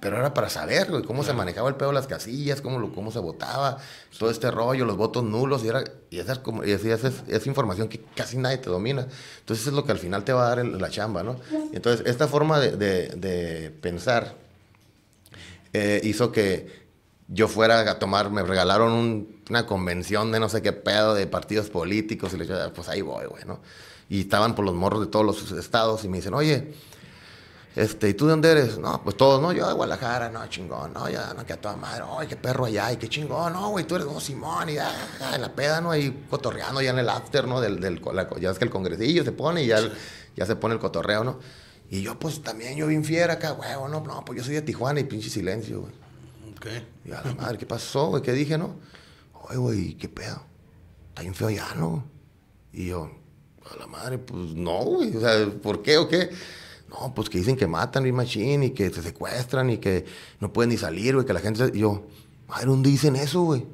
pero era para saber, güey, cómo se manejaba el pedo de las casillas, cómo, cómo se votaba, todo este rollo, los votos nulos, y, era, y, esa, y esa, esa, información que casi nadie te domina. Entonces es lo que al final te va a dar en la chamba, ¿no? entonces, esta forma de, pensar eh, hizo que yo fuera a tomar, me regalaron una convención de no sé qué pedo de partidos políticos y le dije, ah, pues ahí voy, güey, ¿no? Y estaban por los morros de todos los estados y me dicen, oye, este, ¿y tú de dónde eres? No, pues todos, no, yo de Guadalajara, no, chingón, no, ya, no, que a toda madre, ay, qué perro allá, y qué chingón, no, güey, tú eres, no, Simón, y ya, en la peda, ¿no? Ahí cotorreando ya en el after, ¿no? Del, del ya es que el congresillo se pone y ya, ya se pone el cotorreo, ¿no? Y yo, pues también, yo bien fiera acá, güey, no, no, pues yo soy de Tijuana y pinche silencio, güey. ¿Qué? Y a la madre, ¿qué pasó, ¿Qué dije, no? Oye, güey, ¿qué pedo? Está bien feo ya, ¿no? Y yo, a la madre, pues no, güey. O sea, ¿por qué o qué? No, pues que dicen que matan a Machine y que se secuestran y que no pueden ni salir, güey, que la gente... Y yo, madre, ¿dónde dicen eso, güey?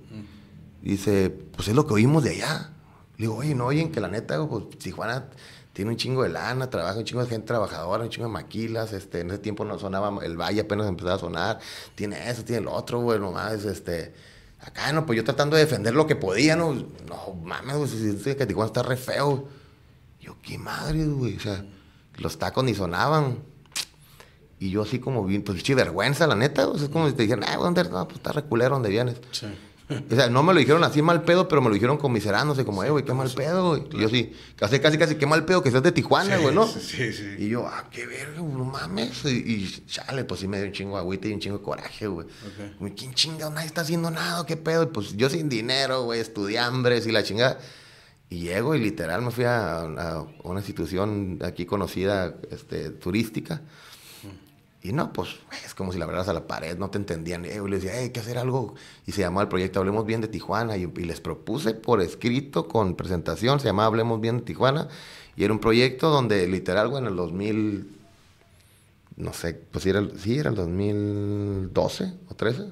Dice, pues es lo que oímos de allá. Le digo, oye, no oyen que la neta, pues Tijuana tiene un chingo de lana, trabaja un chingo de gente trabajadora, un chingo de maquilas, este, en ese tiempo no sonaba, el valle apenas empezaba a sonar, tiene eso, tiene el otro, güey, nomás, este, acá, no, pues yo tratando de defender lo que podía, no, no mames, güey, si que este está re feo, yo, qué madre, güey, o sea, los tacos ni sonaban, y yo así como bien, pues, vergüenza, la neta, o es como si te dijeran, ah, ¿dónde, no, pues está reculero donde vienes. O sea, no me lo dijeron así mal pedo, pero me lo dijeron comiserándose, como, eh, güey, qué mal pedo, güey. Yo sí, casi, casi, casi, qué mal pedo que seas de Tijuana, güey, ¿no? Sí, sí. Y yo, ah, qué verga, no mames. Y, y, chale, pues sí me dio un chingo de agüita y un chingo de coraje, güey. Okay. ¿Quién chinga? Nadie está haciendo nada, qué pedo. Y pues yo sin dinero, güey, estudié hambre y la chingada. Y llego y literal me fui a, a una institución aquí conocida, este, turística. Y no, pues es como si la verdad a la pared, no te entendían. Y eh, yo les decía, hay que hacer algo. Y se llamó el proyecto Hablemos Bien de Tijuana. Y, les propuse por escrito, con presentación, se llamaba Hablemos Bien de Tijuana. Y era un proyecto donde literal, bueno, en el 2000, no sé, pues sí, era, sí, era el 2012 o 13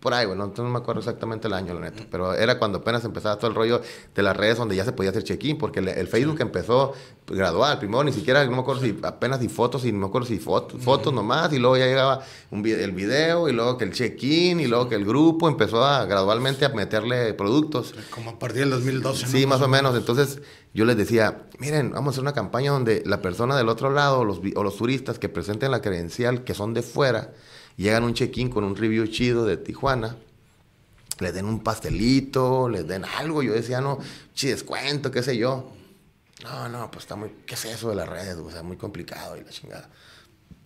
por ahí, bueno, No, no, me acuerdo exactamente el año, la neta. Pero era cuando apenas empezaba todo el rollo de las redes donde ya se podía hacer check-in, porque el, Facebook empezó gradual. Primero ni siquiera, no me acuerdo si apenas di fotos, y no me acuerdo si foto, fotos nomás, y luego ya llegaba un, el video, y luego que el check-in, y luego que el grupo empezó a gradualmente a meterle productos. Como a partir del 2012. Sí, más o menos. Entonces yo les decía, miren, vamos a hacer una campaña donde la persona del otro lado los, o los turistas que presenten la credencial que son de fuera, llegan un check-in con un review chido de Tijuana, le den un pastelito, les den algo. Yo decía, no, chi descuento, qué sé yo. No, no, pues está muy, ¿qué es eso de las redes? O sea, muy complicado y la chingada.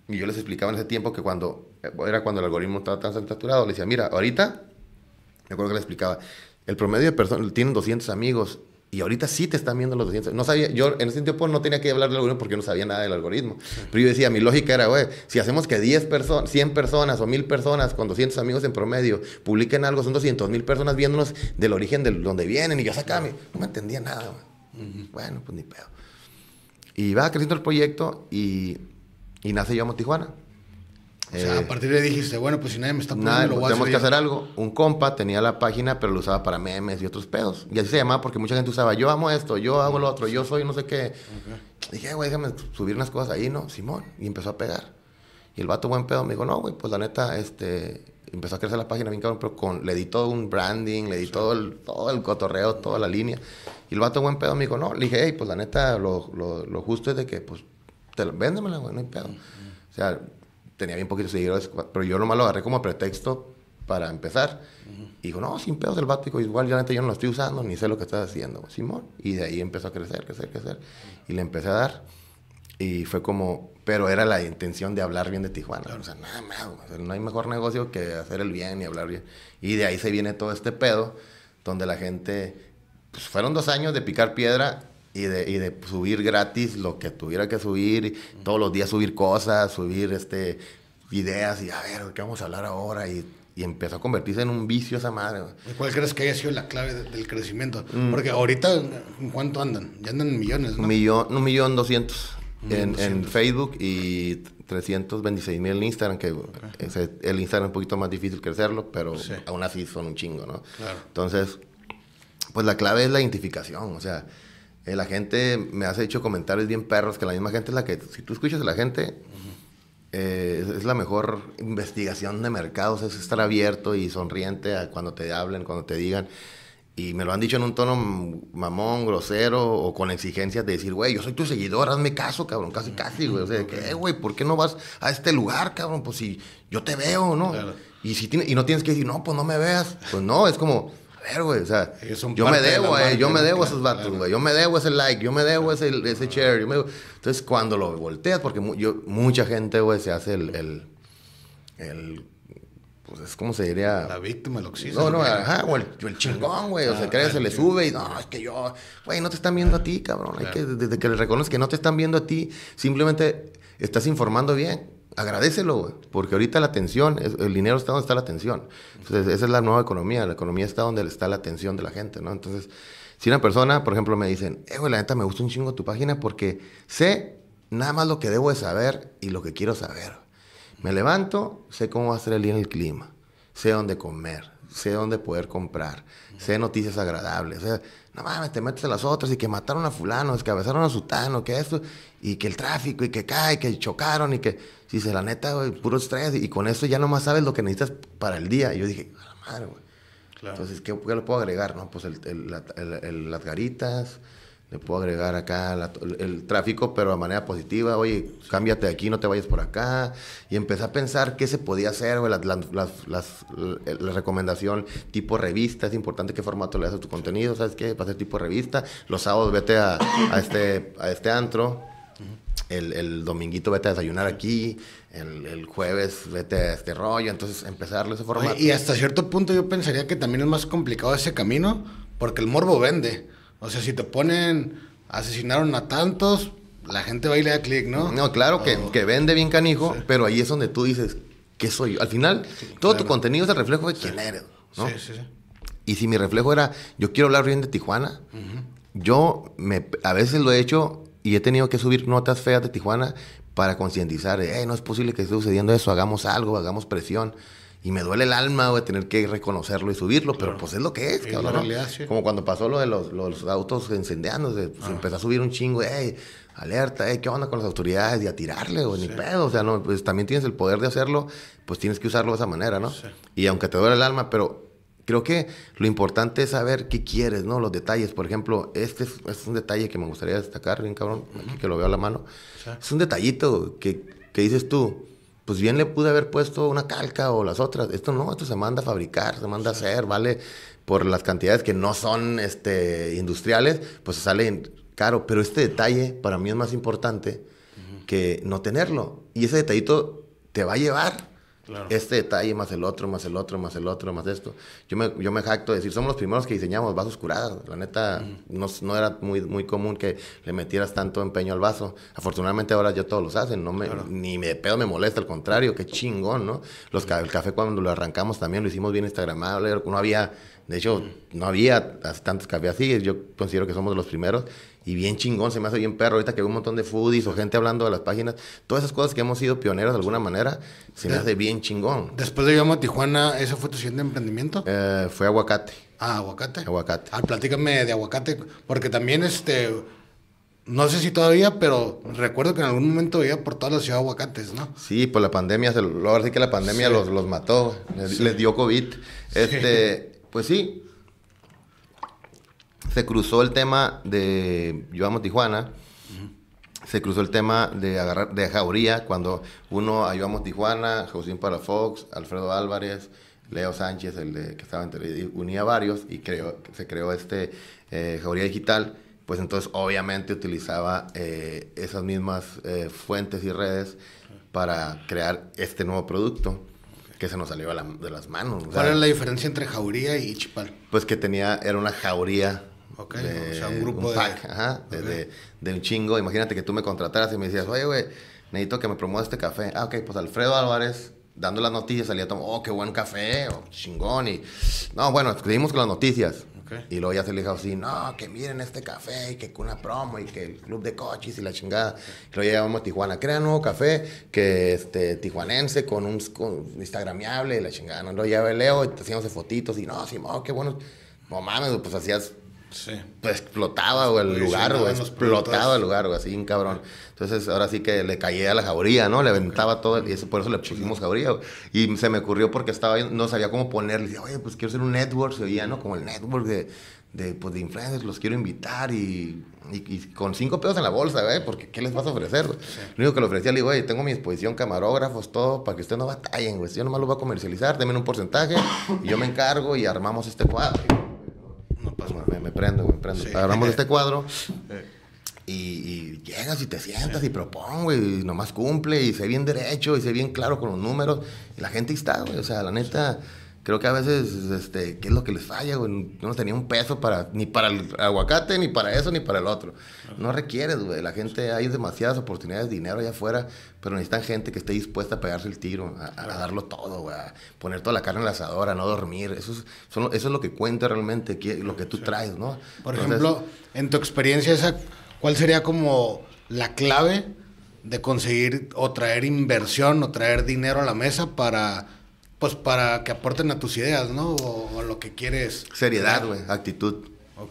Y yo les explicaba en ese tiempo que cuando, eh, era cuando el algoritmo estaba tan saturado, le decía, mira, ahorita, me acuerdo que le explicaba, el promedio de personas, tienen 200 amigos, y ahorita sí te están viendo los 200. No sabía, yo en ese tiempo no tenía que hablar del algoritmo porque no sabía nada del algoritmo. Pero yo decía, mi lógica era, güey, si hacemos que 10 personas, 100 personas o 1000 personas con 200 amigos en promedio publiquen algo, son 200 mil personas viéndonos del origen de donde vienen. Y yo sacaba, no me entendía nada, güey. Bueno, pues ni pedo. Y va creciendo el proyecto y, y nace Yo Amo Tijuana. O sea, a eh, partir de ahí dijiste, bueno, pues si nadie me está poniendo, lo voy que hacer algo. Un compa tenía la página, pero lo usaba para memes y otros pedos. Y así se llamaba porque mucha gente usaba, yo amo esto, yo hago lo otro, yo soy no sé qué. Dije, güey, déjame subir unas cosas ahí, ¿no? Simón. Y empezó a pegar. Y el vato buen pedo me dijo, no, güey, pues la neta, este... Empezó a crecer la página bien cabrón, pero con, le di todo un branding, le di todo, el, cotorreo, toda la línea. Y el vato buen pedo me dijo, no, le dije, hey, pues la neta, lo, lo, justo es de que, pues, te, véndemela, güey, no hay pedo. O sea, tenía bien poquitos seguidores, pero yo nomás lo agarré como pretexto para empezar. Y dijo, no, sin pedos el vático, igual ya yo no lo estoy usando, ni sé lo que estás haciendo, Simón. Y de ahí empezó a crecer, crecer, crecer. Y le empecé a dar. Y fue como, pero era la intención de hablar bien de Tijuana. O sea, nada más, no hay mejor negocio que hacer el bien y hablar bien. Y de ahí se viene todo este pedo, donde la gente, pues fueron dos años de picar piedra y de, y de subir gratis lo que tuviera que subir, todos los días subir cosas, subir este, ideas y a ver, ¿qué vamos a hablar ahora? Y, empezó a convertirse en un vicio esa madre. cuál crees que haya sido la clave del crecimiento? Mm. Porque ahorita, ¿en cuánto andan? Ya andan en millones, ¿no? Un millón, un millón doscientos. En, Facebook y 326 mil en Instagram, que el Instagram es un poquito más difícil crecerlo, pero aún así son un chingo, ¿no? Claro. Entonces, pues la clave es la identificación, o sea, eh, la gente me has hecho comentarios bien perros, que la misma gente es la que, si tú escuchas a la gente, eh, es, la mejor investigación de mercados, es estar abierto y sonriente a cuando te hablen, cuando te digan. Y me lo han dicho en un tono mamón, grosero o con exigencias de decir, güey, yo soy tu seguidor, hazme caso, cabrón, casi, casi, güey. O sea, que, güey, ¿por qué no vas a este lugar, cabrón? Pues si yo te veo, ¿no? Y, si y no tienes que decir, no, pues no me veas. Pues no, es como, ver, güey, o sea, yo me debo, eh, yo me debo a esos vatos, güey, yo me debo ese like, yo me debo ese, ese share, Entonces, cuando lo volteas, porque yo, mucha gente, güey, se hace el, el, el pues es como se diría. La víctima, el oxígeno. No, no, ajá, o el, el chingón, güey. o se ah, cree, se le sube y no, es que yo, güey, no te están viendo a ti, cabrón. Hay que, desde que le reconoces que no te están viendo a ti, simplemente estás informando bien agradecelo, porque ahorita la atención, el dinero está donde está la atención. Entonces, esa es la nueva economía, la economía está donde está la atención de la gente, ¿no? Entonces, si una persona, por ejemplo, me dicen, eh, güey, la neta me gusta un chingo tu página porque sé nada más lo que debo de saber y lo que quiero saber. Me levanto, sé cómo va a ser el día en el clima, sé dónde comer, sé dónde poder comprar, sé noticias agradables. O sea, no mames, te metes a las otras y que mataron a fulano, ...que descabezaron a sutano, que esto, y que el tráfico, y que cae, que chocaron, y que, si se la neta, güey, puro estrés, y con eso ya nomás sabes lo que necesitas para el día. Y yo dije, a la madre, güey. Entonces, ¿qué, ¿qué, le puedo agregar? No, pues el, el, el, las garitas, puedo agregar acá el tráfico, pero de manera positiva, oye, cámbiate de aquí, no te vayas por acá, y empecé a pensar qué se podía hacer, la, eh, la recomendación tipo revista, es importante qué formato le das a tu contenido, ¿sabes qué? Para hacer tipo revista, los sábados vete a, a este, a este antro, el, el, dominguito vete a desayunar aquí, el, el, jueves vete a este rollo, entonces empezarle a ese formato. y hasta cierto punto yo pensaría que también es más complicado ese camino, porque el morbo vende. O sea, si te ponen, asesinaron a tantos, la gente va a da clic, ¿no? No, claro que, vende bien canijo, pero ahí es donde tú dices, ¿qué soy yo? Al final, todo tu contenido es el reflejo de quién eres, ¿no? Sí, sí, sí. Y si mi reflejo era, yo quiero hablar bien de Tijuana, yo me, a veces lo he hecho y he tenido que subir notas feas de Tijuana para concientizar, eh, no es posible que esté sucediendo eso, hagamos algo, hagamos presión. Y me duele el alma, de tener que reconocerlo y subirlo, pero pues es lo que es, Como cuando pasó lo de los, los autos incendiándose, pues, empezó a subir un chingo, ey, alerta, eh, ¿qué onda con las autoridades? Y a tirarle, o ni pedo. O sea, no, pues también tienes el poder de hacerlo, pues tienes que usarlo de esa manera, ¿no? Y aunque te duele el alma, pero creo que lo importante es saber qué quieres, ¿no? Los detalles, por ejemplo, este es, un detalle que me gustaría destacar, bien cabrón, que lo veo a la mano. Es un detallito que, que dices tú, pues bien le pude haber puesto una calca o las otras. Esto no, esto se manda a fabricar, se manda a hacer, vale, por las cantidades que no son este, industriales, pues sale caro. Pero este detalle para mí es más importante que no tenerlo. Y ese detallito te va a llevar este detalle, más el otro, más el otro, más el otro, más esto. Yo me, yo me jacto de decir, somos los primeros que diseñamos vasos curados. La neta, no, era muy, muy común que le metieras tanto empeño al vaso. Afortunadamente ahora ya todos los hacen, no ni me de pedo me molesta, al contrario, qué chingón, ¿no? Los, el café cuando lo arrancamos también lo hicimos bien instagramable, no había... De hecho, no había tantos cafés así. Yo considero que somos los primeros y bien chingón, se me hace bien perro. Ahorita que veo un montón de foodies o gente hablando de las páginas, todas esas cosas que hemos sido pioneros de alguna manera, se me hace bien chingón. Después de llegamos a Tijuana, eso fue tu siguiente emprendimiento? Eh, fue aguacate. Ah, aguacate. Aguacate. Ah, platícame de aguacate, porque también este. No sé si todavía, pero recuerdo que en algún momento había por toda la ciudad aguacates, ¿no? Sí, por pues la pandemia, ahora sí que la pandemia los, los mató, les, dio COVID. Este, Pues sí, se cruzó el tema de Llevamos Tijuana, se cruzó el tema de agarrar de Jauría, cuando uno a ah, Yuamo Tijuana, Josín Fox. Alfredo Álvarez, Leo Sánchez, el de, que estaba en unía varios y creó, se creó este eh, Jauría Digital, pues entonces obviamente utilizaba eh, esas mismas eh, fuentes y redes para crear este nuevo producto que se nos salió de las manos. ¿Cuál era la diferencia entre jauría y chipal? Pues que tenía, era una jauría Ok, o sea, un grupo un pack, de... Ajá, de, un chingo. Imagínate que tú me contrataras y me decías, oye, güey, necesito que me promueva este café. Ah, ok, pues Alfredo Álvarez, dando las noticias, salía todo, oh, qué buen café, o oh, chingón. Y, no, bueno, escribimos con las noticias. Okay. Y luego ya se le dijo así, no, que miren este café, y que una promo, y que el club de coches y la chingada. Y luego a Tijuana, crea un nuevo café, que este, tijuanense, con un instagramiable, y la chingada. ¿no? lo ya Leo, y te hacíamos de fotitos, y no, sí, no, qué bueno. No mames, pues hacías pues explotaba, el lugar, güey. Explotaba el lugar, güey, así un cabrón. Entonces, ahora sí que le caía a la jauría, ¿no? Le aventaba todo, y eso, por eso le pusimos jauría, Y se me ocurrió porque estaba, no sabía cómo ponerle. Dije, oye, pues quiero hacer un network, se oía, ¿no? Como el network de, de, pues, influencers, los quiero invitar y, con cinco pesos en la bolsa, güey, porque ¿qué les vas a ofrecer, Lo único que le ofrecía, le digo, oye, tengo mi exposición, camarógrafos, todo, para que ustedes no batallen, güey. Yo nomás lo voy a comercializar, denme un porcentaje, y yo me encargo y armamos este cuadro no pasa pues, me prendo, me prendo. este cuadro. Y, llegas y te sientas y propongo y nomás cumple y sé bien derecho y sé bien claro con los números. Y la gente está, güey. O sea, la neta, Creo que a veces, este, ¿qué es lo que les falla, güey? No tenía un peso para, ni para el aguacate, ni para eso, ni para el otro. No requiere, güey. La gente, hay demasiadas oportunidades de dinero allá afuera, pero necesitan gente que esté dispuesta a pegarse el tiro, a, darlo todo, güey. A poner toda la carne en la asadora, a no dormir. Eso es, eso es lo que cuenta realmente, lo que tú traes, ¿no? Por ejemplo, en tu experiencia esa, ¿cuál sería como la clave de conseguir o traer inversión o traer dinero a la mesa para pues para que aporten a tus ideas, ¿no? O, lo que quieres. Seriedad, güey, actitud,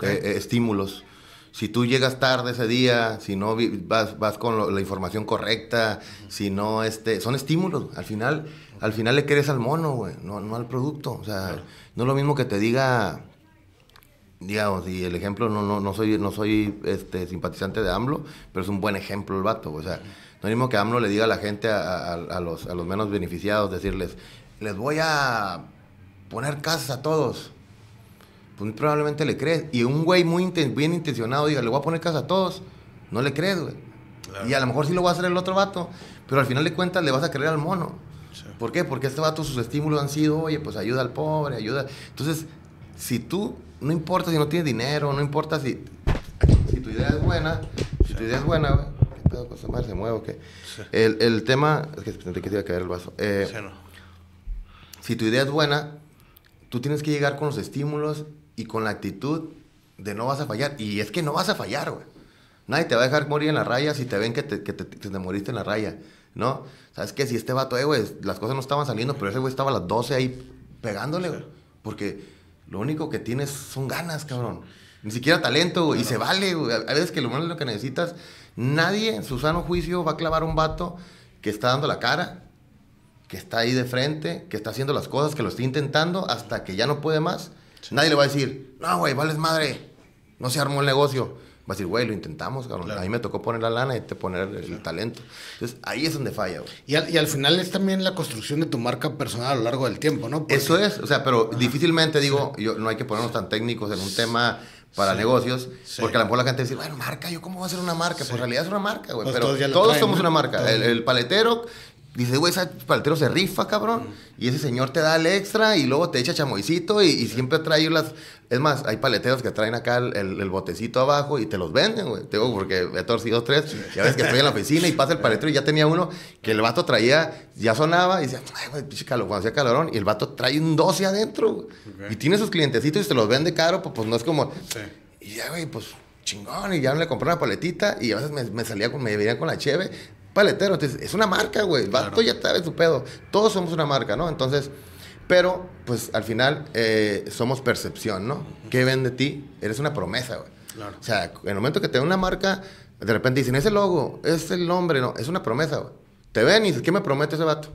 eh, eh, estímulos. Si tú llegas tarde ese día, si no vas, vas con la información correcta, si no, este, son estímulos. Al final, al final le quieres al mono, güey, no, no al producto. O sea, no es lo mismo que te diga, digamos, y el ejemplo, no, no, soy, no soy este, simpatizante de AMLO, pero es un buen ejemplo el vato, o sea. No es lo mismo que AMLO le diga a la gente, a, los, a los menos beneficiados, decirles, les voy a poner casas a todos. Pues probablemente le crees. Y un güey muy bien intencionado diga, le voy a poner casas a todos. No le crees, güey. Y a lo mejor sí lo va a hacer el otro vato. Pero al final de cuentas le vas a creer al mono. ¿Por qué? Porque este vato sus estímulos han sido, oye, pues ayuda al pobre, ayuda. Entonces, si tú, no importa si no tienes dinero, no importa si, tu idea es buena, si tu idea es buena, güey. ¿Se mueve o El, tema. Es que te a caer el vaso. Eh, si tu idea es buena, tú tienes que llegar con los estímulos y con la actitud de no vas a fallar. Y es que no vas a fallar, güey. Nadie te va a dejar morir en la raya si te ven que te, moriste en la raya, ¿no? Sabes qué? si este vato, eh, güey, las cosas no estaban saliendo, pero ese güey estaba a las 12 ahí pegándole, güey. Porque lo único que tienes son ganas, cabrón. Ni siquiera talento, Y se vale, güey. A veces que lo menos lo que necesitas. Nadie en su sano juicio va a clavar un vato que está dando la cara que está ahí de frente, que está haciendo las cosas, que lo está intentando hasta que ya no puede más, nadie le va a decir, no, güey, vales madre, no se armó el negocio. Va a decir, güey, lo intentamos, A mí me tocó poner la lana y te poner el, talento. Entonces, ahí es donde falla, güey. Y al, final es también la construcción de tu marca personal a lo largo del tiempo, ¿no? Eso es, o sea, pero difícilmente digo, yo, no hay que ponernos tan técnicos en un tema para negocios, porque a lo mejor la gente dice, bueno, marca, ¿yo cómo voy a ser una marca? Pues en realidad es una marca, güey. Pues pero todos, somos una marca. el, paletero Dice, güey, ese paletero se rifa, cabrón. Y ese señor te da el extra y luego te echa chamoycito y, siempre trae las... Es más, hay paleteros que traen acá el, botecito abajo y te los venden, güey. porque he torcido tres. Ya ves que estoy en la oficina y pasa el paletero y ya tenía uno que el vato traía, ya sonaba y decía, ay, güey, pinche cuando hacía calorón. Y el vato trae un 12 adentro, Y tiene sus clientecitos y se los vende caro, pues, pues no es como... Y ya, güey, pues chingón, y ya le compré una paletita y a veces me, salía con, me venía con la cheve, paletero. Entonces, es una marca, güey. El vato ya ya sabe su pedo. Todos somos una marca, ¿no? Entonces, pero, pues al final, eh, somos percepción, ¿no? ¿Qué ven de ti? Eres una promesa, güey. Claro. O sea, en el momento que te ven una marca, de repente dicen, ese logo, es el nombre, no, es una promesa, güey. Te ven y dices, ¿qué me promete ese vato?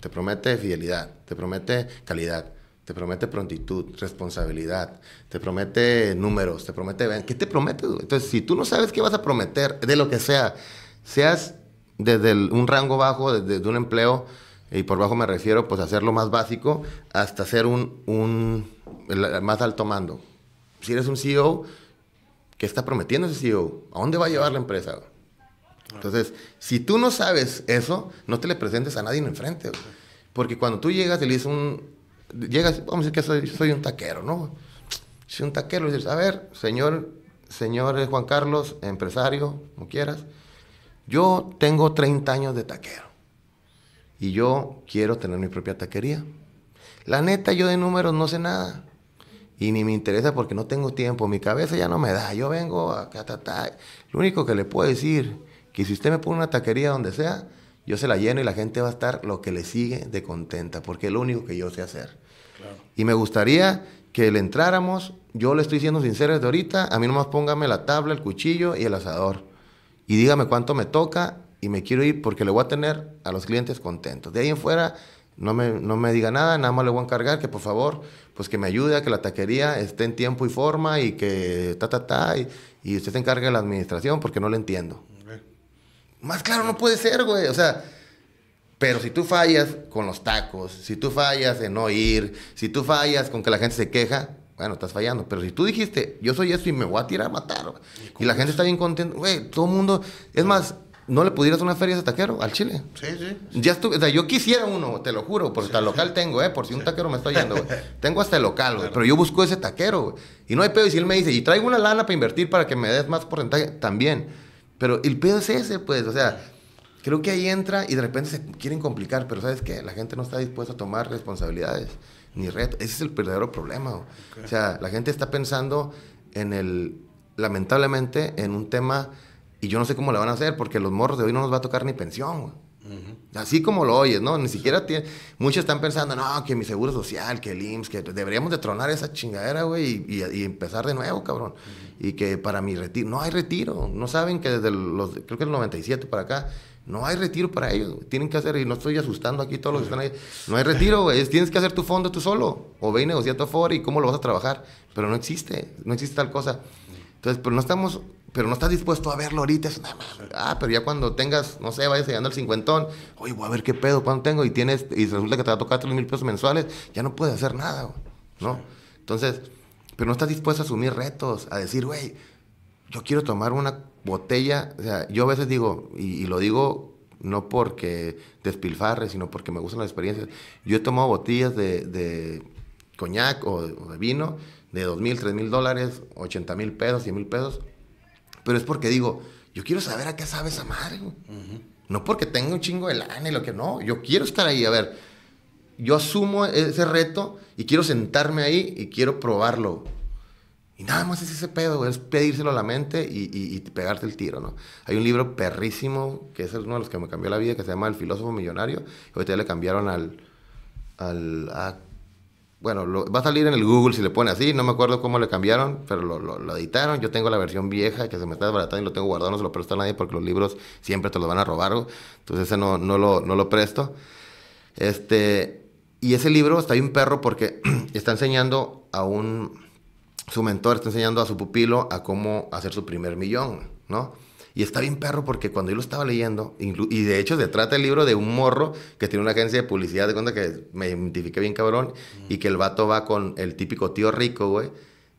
Te promete fidelidad, te promete calidad, te promete prontitud, responsabilidad, te promete números, te promete... ¿Qué te promete? Güey? Entonces, si tú no sabes qué vas a prometer, de lo que sea, seas desde un rango bajo, desde, un empleo, y por bajo me refiero pues a hacer lo más básico, hasta ser un, más alto mando. Si eres un CEO, ¿qué está prometiendo ese CEO? ¿A dónde va a llevar la empresa? Entonces, si tú no sabes eso, no te le presentes a nadie enfrente. frente. Porque cuando tú llegas y le dices un... Llegas, vamos a decir que soy, un taquero, ¿no? Soy un taquero, y dices, a ver, señor, señor Juan Carlos, empresario, como quieras, yo tengo 30 años de taquero y yo quiero tener mi propia taquería. La neta, yo de números no sé nada. Y ni me interesa porque no tengo tiempo. Mi cabeza ya no me da. Yo vengo a Lo único que le puedo decir, que si usted me pone una taquería donde sea, yo se la lleno y la gente va a estar lo que le sigue de contenta, porque es lo único que yo sé hacer. Y me gustaría que le entráramos, yo le estoy siendo sincero desde ahorita, a mí nomás póngame la tabla, el cuchillo y el asador y dígame cuánto me toca y me quiero ir porque le voy a tener a los clientes contentos. De ahí en fuera, no me, no me diga nada, nada más le voy a encargar que por favor, pues que me ayude a que la taquería esté en tiempo y forma y que ta, ta, ta, y, usted se encargue de la administración porque no le entiendo. Más claro no puede ser, güey, o sea... Pero si tú fallas con los tacos, si tú fallas en no ir, si tú fallas con que la gente se queja, bueno, estás fallando. Pero si tú dijiste, yo soy eso y me voy a tirar a matar, y la gente está bien contenta, güey, todo el mundo. Es más, no le pudieras una feria a ese taquero al Chile. Sí, sí. Ya estuve, o sea, yo quisiera uno, te lo juro, porque hasta local tengo, ¿eh? Por si un taquero me está yendo, güey. Tengo hasta el local, güey. Pero yo busco ese taquero, Y no hay pedo. Y si él me dice, y traigo una lana para invertir para que me des más porcentaje, también. Pero el pedo es ese, pues, o sea. Creo que ahí entra y de repente se quieren complicar, pero ¿sabes qué? La gente no está dispuesta a tomar responsabilidades ni reto. Ese es el verdadero problema. O sea, la gente está pensando en el, lamentablemente, en un tema, y yo no sé cómo la van a hacer, porque los morros de hoy no nos va a tocar ni pensión, güey. Así como lo oyes, ¿no? Ni siquiera tiene... Muchos están pensando, no, que mi seguro social, que el IMSS, que deberíamos de tronar esa chingadera, güey, y, empezar de nuevo, cabrón. Y que para mi retiro... No hay retiro. No saben que desde los... Creo que el 97 para acá no hay retiro para ellos, Tienen que hacer, y no estoy asustando aquí todos los que están ahí, no hay retiro, güey. Tienes que hacer tu fondo tú solo. O ve y negocia tu afore y cómo lo vas a trabajar. Pero no existe, no existe tal cosa. Entonces, pero no estamos, pero no estás dispuesto a verlo ahorita. ah, pero ya cuando tengas, no sé, vayas llegando al cincuentón, oye, voy a ver qué pedo, cuándo tengo, y tienes, y resulta que te va a tocar tres mil pesos mensuales, ya no puedes hacer nada, güey. ¿No? Entonces, pero no estás dispuesto a asumir retos, a decir, güey, yo quiero tomar una botella, o sea, yo a veces digo, y, lo digo no porque despilfarre, sino porque me gustan las experiencias, yo he tomado botellas de, de coñac o, de vino de dos mil, tres mil dólares, 80 mil pesos, 100 mil pesos, pero es porque digo, yo quiero saber a qué sabe esa madre, No porque tenga un chingo de lana y lo que no, yo quiero estar ahí, a ver, yo asumo ese reto y quiero sentarme ahí y quiero probarlo. Y nada más es ese pedo, es pedírselo a la mente y, y, pegarte el tiro, ¿no? Hay un libro perrísimo, que es uno de los que me cambió la vida, que se llama El filósofo millonario. Ahorita ya le cambiaron al... bueno, lo, va a salir en el Google si le pone así, no me acuerdo cómo le cambiaron, pero lo, editaron. Yo tengo la versión vieja que se me está desbaratando y lo tengo guardado, no se lo presto a nadie porque los libros siempre te los van a robar, Entonces ese no, no, lo, no lo presto. Este, y ese libro está ahí un perro porque está enseñando a un su mentor está enseñando a su pupilo a cómo hacer su primer millón, ¿no? Y está bien perro porque cuando yo lo estaba leyendo, y de hecho se trata el libro de un morro que tiene una agencia de publicidad, de cuenta que me identifique bien cabrón, y que el vato va con el típico tío rico, güey,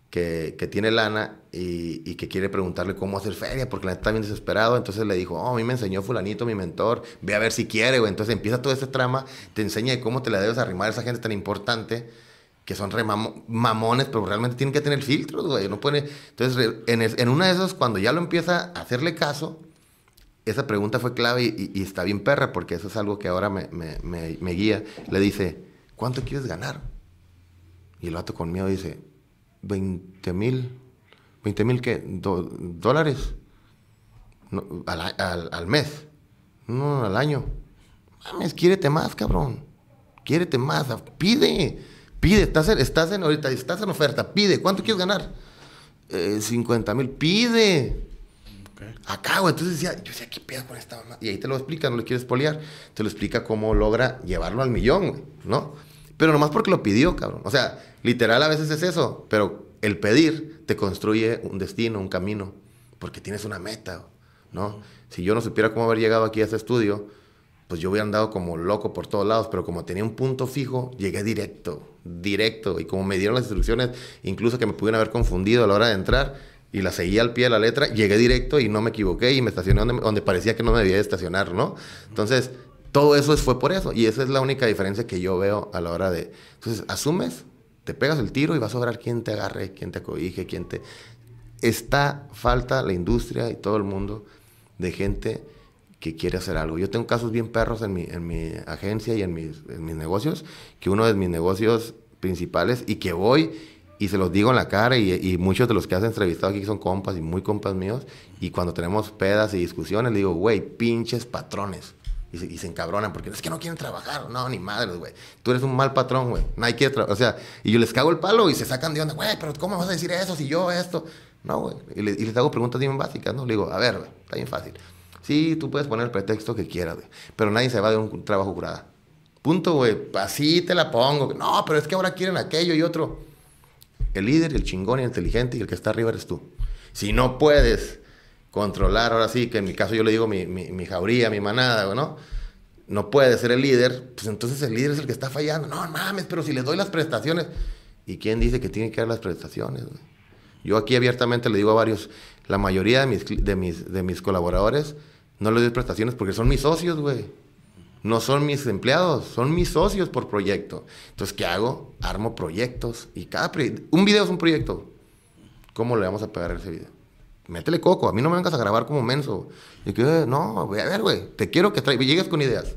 que, tiene lana y, que quiere preguntarle cómo hacer feria porque la neta está bien desesperado. Entonces le dijo, oh, a mí me enseñó fulanito, mi mentor, ve a ver si quiere, güey. Entonces empieza todo este trama, te enseña cómo te la debes arrimar a esa gente tan importante que son re mamones, pero realmente tienen que tener filtros, güey. No pueden... Entonces, en, una de esas, cuando ya lo empieza a hacerle caso, esa pregunta fue clave y, está bien perra, porque eso es algo que ahora me, guía. Le dice, ¿cuánto quieres ganar? Y el vato con miedo dice, 20 mil. ¿20 mil qué? ¿Dólares? al, al, mes. No, al año. Ah, mames, quiérete más, cabrón. Quiérete más, pide Pide, estás en, estás en ahorita, estás en oferta, pide, ¿cuánto quieres ganar? 50 eh, mil, pide. Okay. Acá, güey. Entonces decía, yo sé ¿qué pedo con esta mamá? Y ahí te lo explica, no le quieres poliar. Te lo explica cómo logra llevarlo al millón, güey, ¿no? Pero nomás porque lo pidió, cabrón. O sea, literal a veces es eso, pero el pedir te construye un destino, un camino, porque tienes una meta, ¿no? Si yo no supiera cómo haber llegado aquí a este estudio, pues yo hubiera andado como loco por todos lados, pero como tenía un punto fijo, llegué directo, directo. Y como me dieron las instrucciones, incluso que me pudieron haber confundido a la hora de entrar, y la seguí al pie de la letra, llegué directo y no me equivoqué y me estacioné donde, parecía que no me debía estacionar, ¿no? Entonces, todo eso fue por eso. Y esa es la única diferencia que yo veo a la hora de... Entonces, asumes, te pegas el tiro y vas a ver quién te agarre, quién te acobije, quién te... Está falta la industria y todo el mundo de gente que quiere hacer algo. Yo tengo casos bien perros en mi, agencia y en mis, negocios, que uno de mis negocios principales y que voy y se los digo en la cara y, muchos de los que has entrevistado aquí son compas y muy compas míos y cuando tenemos pedas y discusiones le digo, güey, pinches patrones. Y se, y encabronan porque es que no quieren trabajar, no, ni madres, güey. Tú eres un mal patrón, güey. Nadie quiere trabajar. O sea, y yo les cago el palo y se sacan de onda, güey, pero ¿cómo vas a decir eso si yo esto? No, güey. Y, les hago preguntas bien básicas, ¿no? Le digo, a ver, está bien fácil. Sí, tú puedes poner el pretexto que quieras, Pero nadie se va de un trabajo curada. Punto, güey. Así te la pongo. No, pero es que ahora quieren aquello y otro. El líder, el chingón, y el inteligente y el que está arriba eres tú. Si no puedes controlar, ahora sí, que en mi caso yo le digo mi, jauría, mi manada, ¿no? No puede ser el líder, pues entonces el líder es el que está fallando. No mames, pero si le doy las prestaciones. ¿Y quién dice que tiene que dar las prestaciones? Yo aquí abiertamente le digo a varios, la mayoría de mis, de mis, de mis colaboradores no les doy prestaciones porque son mis socios, güey. No son mis empleados, son mis socios por proyecto. Entonces, ¿qué hago? Armo proyectos. Y cada proyecto... Un video es un proyecto. ¿Cómo le vamos a pagar ese video? Métele coco. A mí no me vengas a grabar como menso. Y que, eh, no, voy a ver, güey. Te quiero que llegues con ideas.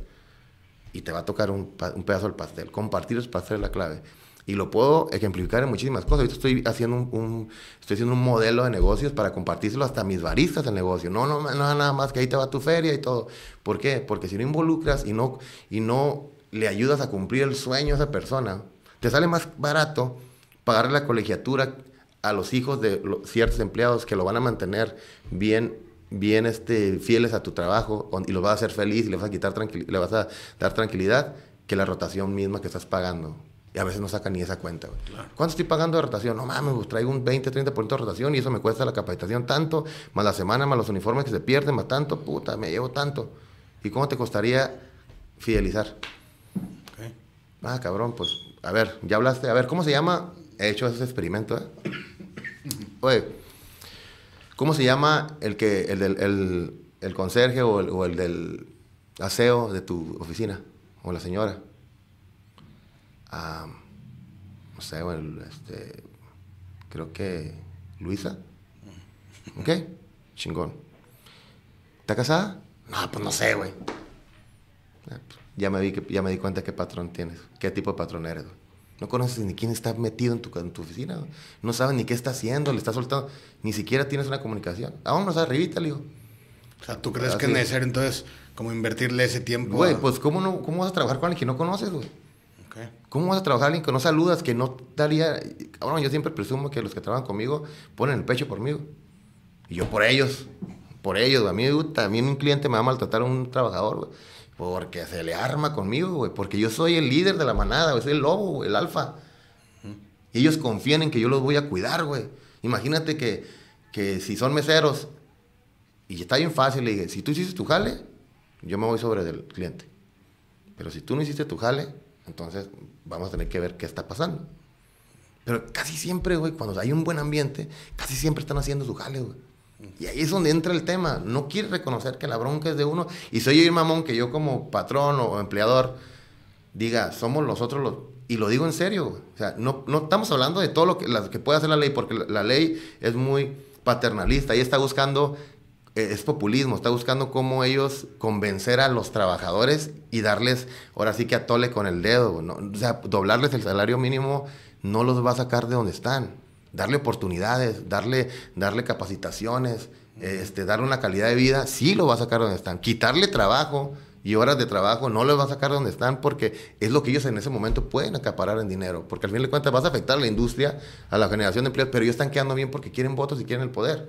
Y te va a tocar un, pedazo del pastel. Compartir es pastel la clave. Y lo puedo ejemplificar en muchísimas cosas. Ahorita estoy haciendo un, estoy haciendo un modelo de negocios para compartírselo hasta mis baristas del negocio. No, no, no, nada más que ahí te va tu feria y todo. ¿Por qué? Porque si no involucras y no, y no le ayudas a cumplir el sueño a esa persona, te sale más barato pagarle la colegiatura a los hijos de los, ciertos empleados que lo van a mantener bien bien este, fieles a tu trabajo y los vas a hacer feliz y le vas a quitar le vas a dar tranquilidad que la rotación misma que estás pagando. Y a veces no sacan ni esa cuenta, ¿Cuánto estoy pagando de rotación? No mames, traigo un 20, 30% de rotación y eso me cuesta la capacitación tanto, más la semana, más los uniformes que se pierden, más tanto, puta, me llevo tanto. ¿Y cómo te costaría fidelizar? Ah, cabrón, pues, a ver, ya hablaste, a ver, ¿cómo se llama? He hecho ese experimento, ¿eh? Oye, ¿cómo se llama el que, el, conserje o el del aseo de tu oficina? O la señora no sé, güey, este, creo que Luisa. Mm. ¿Ok? Chingón. ¿Está casada? No, pues no sé, güey. Eh, pues, ya me, vi que, ya me di cuenta qué patrón tienes, qué tipo de patrón eres. Güey. No conoces ni quién está metido en tu, en tu oficina. No sabes ni qué está haciendo, le está soltando. Ni siquiera tienes una comunicación. Ah, no sabes, arribita, le digo. O sea, ¿tú crees que es necesario entonces como invertirle ese tiempo? Güey, pues ¿cómo, no, ¿cómo vas a trabajar con alguien que no conoces, güey? ¿Cómo vas a trabajar a alguien que no saludas, que no daría... Bueno, yo siempre presumo que los que trabajan conmigo ponen el pecho por mí. Y yo por ellos, por ellos. A mí uh, también un cliente me va a maltratar a un trabajador, güey. Porque se le arma conmigo, güey. Porque yo soy el líder de la manada, güey. Soy el lobo, el alfa. ellos confían en que yo los voy a cuidar, güey. Imagínate que, si son meseros, y está bien fácil, le dije, si tú hiciste tu jale, yo me voy sobre del cliente. Pero si tú no hiciste tu jale, entonces, vamos a tener que ver qué está pasando. Pero casi siempre, güey, cuando hay un buen ambiente, casi siempre están haciendo su jale, güey. Y ahí es donde entra el tema. No quiere reconocer que la bronca es de uno. Y soy yo mamón que yo como patrón o empleador diga, somos los otros los... Y lo digo en serio. Güey. O sea, no, no estamos hablando de todo lo que, la, que puede hacer la ley, porque la, la ley es muy paternalista. y está buscando eh, es populismo, está buscando cómo ellos convencer a los trabajadores y darles, ahora sí que atole con el dedo, ¿no? o sea, doblarles el salario mínimo no los va a sacar de donde están, darle oportunidades, darle, darle capacitaciones, este, darle una calidad de vida, sí lo va a sacar de donde están, quitarle trabajo y horas de trabajo no los va a sacar de donde están porque es lo que ellos en ese momento pueden acaparar en dinero, porque al fin de cuentas vas a afectar a la industria, a la generación de empleo, pero ellos están quedando bien porque quieren votos y quieren el poder.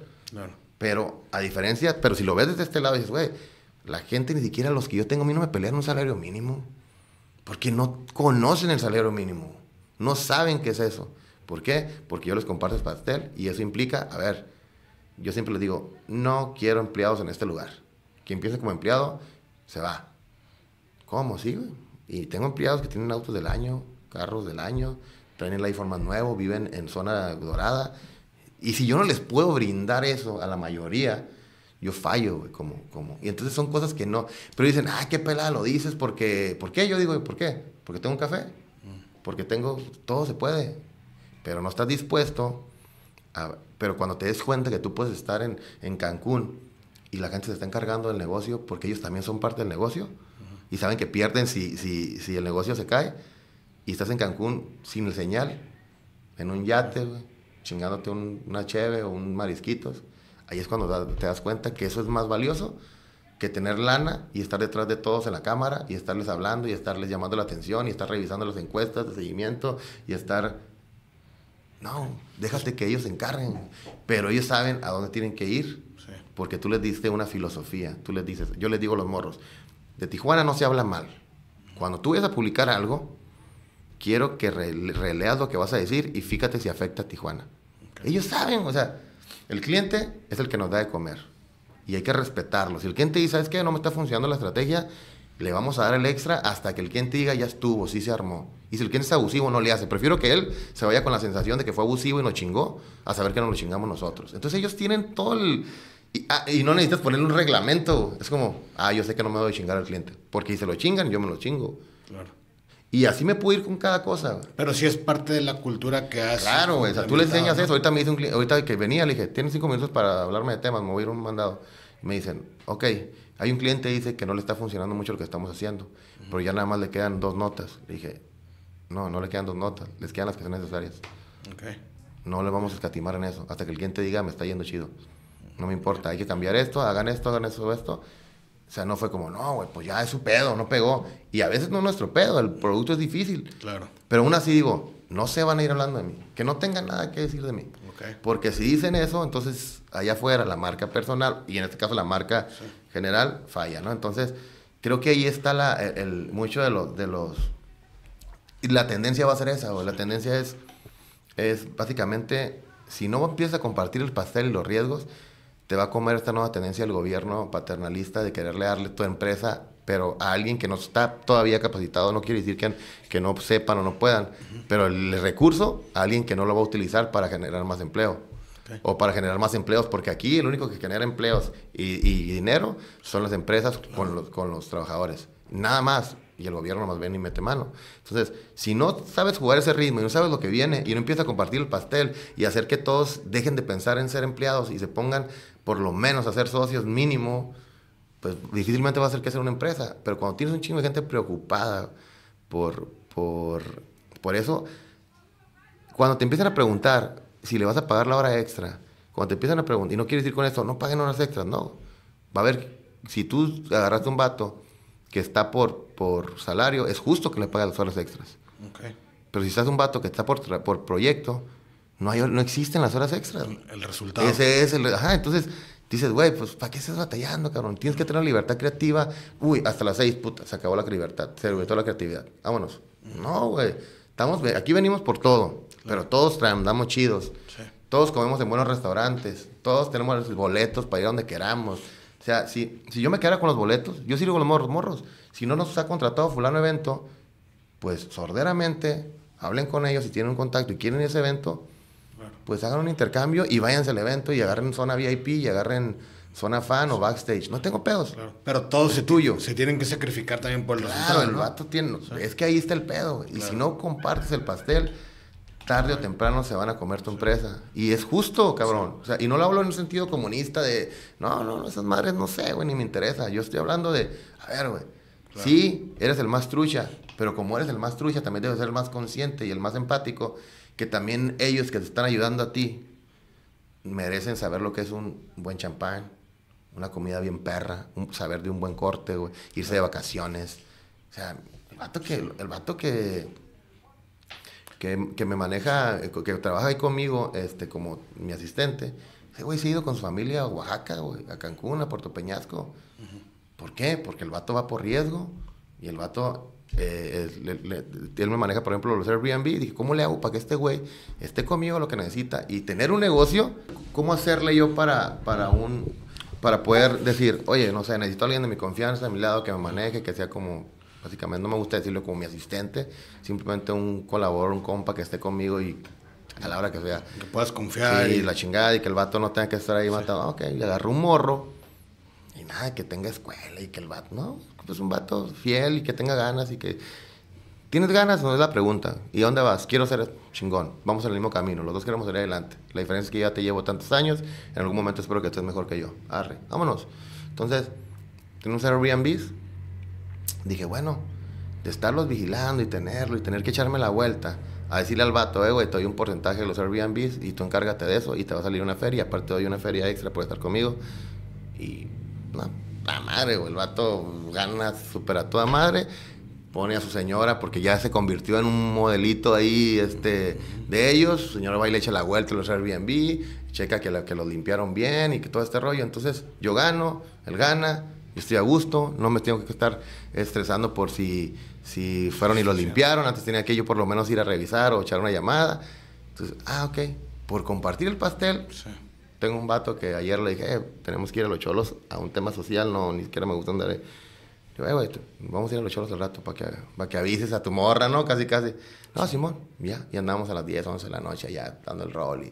Pero a diferencia, pero si lo ves desde este lado, dices, güey, la gente ni siquiera los que yo tengo a mí no me pelean un salario mínimo. Porque no conocen el salario mínimo. No saben qué es eso. ¿Por qué? Porque yo les comparto el pastel y eso implica, a ver, yo siempre les digo, no quiero empleados en este lugar. Quien empieza como empleado, se va. ¿Cómo? Sí, güey. Y tengo empleados que tienen autos del año, carros del año, traen el iPhone más nuevo, viven en zona dorada. Y si yo no les puedo brindar eso a la mayoría, yo fallo, güey, como, como. Y entonces son cosas que no. Pero dicen, ah, qué pelada lo dices, porque. ¿Por qué? Yo digo, ¿por qué? Porque tengo un café. Porque tengo. Todo se puede. Pero no estás dispuesto. pero cuando te des cuenta que tú puedes estar en, Cancún y la gente se está encargando del negocio porque ellos también son parte del negocio y saben que pierden si, si, si, el negocio se cae y estás en Cancún sin señal, en un yate, güey chingándote un, una cheve o un marisquitos, ahí es cuando te das cuenta que eso es más valioso que tener lana y estar detrás de todos en la cámara y estarles hablando y estarles llamando la atención y estar revisando las encuestas de seguimiento y estar... No, déjate que ellos se encarguen, pero ellos saben a dónde tienen que ir porque tú les diste una filosofía, tú les dices, yo les digo a los morros, de Tijuana no se habla mal. Cuando tú vayas a publicar algo, quiero que releas lo que vas a decir y fíjate si afecta a Tijuana. Ellos saben, o sea, el cliente es el que nos da de comer y hay que respetarlo. Si el cliente dice, ¿sabes qué? No me está funcionando la estrategia, le vamos a dar el extra hasta que el cliente diga, ya estuvo, sí se armó. Y si el cliente es abusivo, no le hace. Prefiero que él se vaya con la sensación de que fue abusivo y nos chingó, a saber que no lo chingamos nosotros. Entonces ellos tienen todo el... Y, ah, y no necesitas ponerle un reglamento. Es como, ah, yo sé que no me voy a chingar al cliente. Porque si se lo chingan, yo me lo chingo. Claro. Y así me puedo ir con cada cosa. Pero si es parte de la cultura que hace. Claro, güey. O sea, tú le enseñas eso. Ahorita me dice un cliente, ahorita que venía, le dije, tienes cinco minutos para hablarme de temas, me voy a ir un mandado. me dicen, ok, hay un cliente que dice que no le está funcionando mucho lo que estamos haciendo, pero ya nada más le quedan dos notas. Le dije, no, no le quedan dos notas, les quedan las que son necesarias. Okay. No le vamos a escatimar en eso, hasta que el cliente diga, me está yendo chido. No me importa, hay que cambiar esto, hagan esto, hagan eso, esto. O sea, no fue como, no, güey, pues ya es su pedo, no pegó. Y a veces no es nuestro pedo, el producto es difícil. Claro. Pero aún así digo, no se van a ir hablando de mí, que no tengan nada que decir de mí. Porque si dicen eso, entonces allá afuera la marca personal, y en este caso la marca general, falla, ¿no? Entonces, creo que ahí está la, el, mucho de los, de los... Y la tendencia va a ser esa, o la tendencia es, es básicamente, si no empiezas a compartir el pastel y los riesgos, te va a comer esta nueva tendencia del gobierno paternalista de quererle darle tu empresa, pero a alguien que no está todavía capacitado, no quiere decir que, no sepan o no puedan, pero el recurso a alguien que no lo va a utilizar para generar más empleo. O para generar más empleos, porque aquí el único que genera empleos y, dinero son las empresas con, los, con los trabajadores. Nada más y el gobierno más bien y mete mano. Entonces, si no sabes jugar ese ritmo y no sabes lo que viene y no empiezas a compartir el pastel y hacer que todos dejen de pensar en ser empleados y se pongan por lo menos hacer socios mínimo, pues difícilmente va a hacer que sea una empresa. Pero cuando tienes un chingo de gente preocupada por, por, por eso, cuando te empiezan a preguntar si le vas a pagar la hora extra, cuando te empiezan a preguntar, y no quieres ir con eso, no paguen horas extras, no. Va a haber, si tú agarraste un vato que está por, por salario, es justo que le pague las horas extras. Pero si estás un vato que está por, por proyecto, no, hay, no existen las horas extras. El resultado. Ese es el. Ajá, entonces dices, güey, pues ¿para qué estás batallando, cabrón? Tienes que tener libertad creativa. Uy, hasta las seis, puta, se acabó la libertad, se toda la creatividad. Vámonos. No, güey. Estamos, aquí venimos por todo, pero todos andamos chidos. Sí. Todos comemos en buenos restaurantes, todos tenemos los boletos para ir a donde queramos. O sea, si, si yo me quedara con los boletos, yo sirvo con los morros, morros. Si no nos ha contratado fulano evento, pues sorderamente hablen con ellos si tienen un contacto y quieren ese evento, pues hagan un intercambio y váyanse al evento y agarren zona VIP y agarren zona fan o backstage. No tengo pedos. Pero todo es tuyo. Se tienen que sacrificar también por los... claro, el vato tiene. es que ahí está el pedo. Y si no compartes el pastel, tarde o temprano se van a comer tu empresa. Y es justo, cabrón. O sea, y no lo hablo en un sentido comunista de, no, no, esas madres no sé, güey, ni me interesa. Yo estoy hablando de, a ver, güey. Sí, eres el más trucha, pero como eres el más trucha, también debes ser el más consciente y el más empático que también ellos que te están ayudando a ti merecen saber lo que es un buen champán, una comida bien perra, saber de un buen corte, güey, irse de vacaciones. O sea, el vato que, el vato que, que, me maneja, que trabaja ahí conmigo, este, como mi asistente, ese güey se ha ido con su familia a Oaxaca, güey, a Cancún, a Puerto Peñasco. ¿Por qué? Porque el vato va por riesgo y el vato eh, él me maneja, por ejemplo, los Airbnb. Dije, ¿cómo le hago para que este güey esté conmigo lo que necesita? Y tener un negocio, ¿cómo hacerle yo para, para un para poder decir, oye, no sé, necesito a alguien de mi confianza, de mi lado, que me maneje, que sea como, básicamente no me gusta decirlo como mi asistente, simplemente un colaborador, un compa que esté conmigo y a la hora que sea. Que puedas confiar. y la chingada, y que el vato no tenga que estar ahí matado. Ah, ok, le agarro un morro, Ah, que tenga escuela y que el vato, no, pues un vato fiel y que tenga ganas y que... ¿Tienes ganas? No es la pregunta. ¿Y dónde vas? Quiero ser chingón. Vamos en el mismo camino. Los dos queremos ir adelante. La diferencia es que ya te llevo tantos años. En algún momento espero que estés mejor que yo. Arre, vámonos. Entonces, tenemos Airbnb. Dije, bueno, de estarlos vigilando y tenerlo y tener que echarme la vuelta a decirle al vato, eh, güey, te doy un porcentaje de los Airbnb y tú encárgate de eso y te va a salir una feria. Aparte, te doy una feria extra por estar conmigo. Y la, madre, güey. El vato gana súper a toda madre. Pone a su señora porque ya se convirtió en un modelito ahí este, de ellos. Su señora va y le echa la vuelta a los Airbnb. Checa que, la, que lo limpiaron bien y que todo este rollo. Entonces yo gano, él gana. Yo estoy a gusto, no me tengo que estar estresando por si, si fueron y lo limpiaron. Antes tenía que yo por lo menos ir a revisar o echar una llamada. Entonces, ah, ok, por compartir el pastel, sí tengo un vato que ayer le dije, eh, tenemos que ir a los cholos a un tema social, no, ni siquiera me gusta andar. Eh, güey, vamos a ir a los cholos al rato para que, que avises a tu morra, ¿no? Casi, casi. No, Simón, ya, y andamos a las 10, 11 de la noche ya dando el rol y,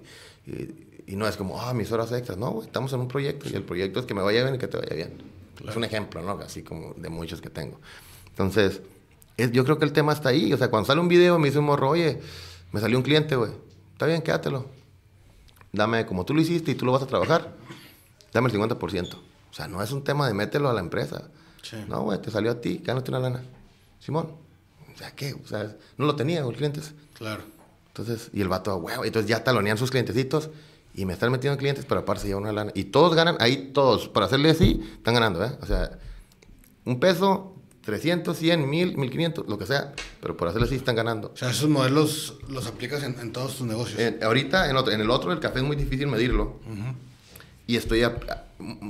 no es como, ah, mis horas extras. No, güey, estamos en un proyecto y el proyecto es que me vaya bien y que te vaya bien. Es un ejemplo, ¿no? Así como de muchos que tengo. Entonces, yo creo que el tema está ahí. O sea, cuando sale un video me dice un morro, oye, me salió un cliente, güey. Está bien, quédatelo dame como tú lo hiciste y tú lo vas a trabajar, dame el 50%. O sea, no es un tema de mételo a la empresa. No, güey, te salió a ti, gánate una lana. Simón, o sea, ¿qué? O sea, no lo tenía los clientes. Claro. Entonces, y el vato, ah, huevo, entonces ya talonean sus clientecitos y me están metiendo clientes, para aparte se lleva una lana. Y todos ganan, ahí todos, para hacerle así, están ganando, ¿eh? O sea, un peso, 300, 100, 1000, 1500, lo que sea, pero por hacerlo así están ganando. O sea, esos modelos los aplicas en, todos tus negocios. ahorita en, en el otro, el café es muy difícil medirlo. Y estoy ya,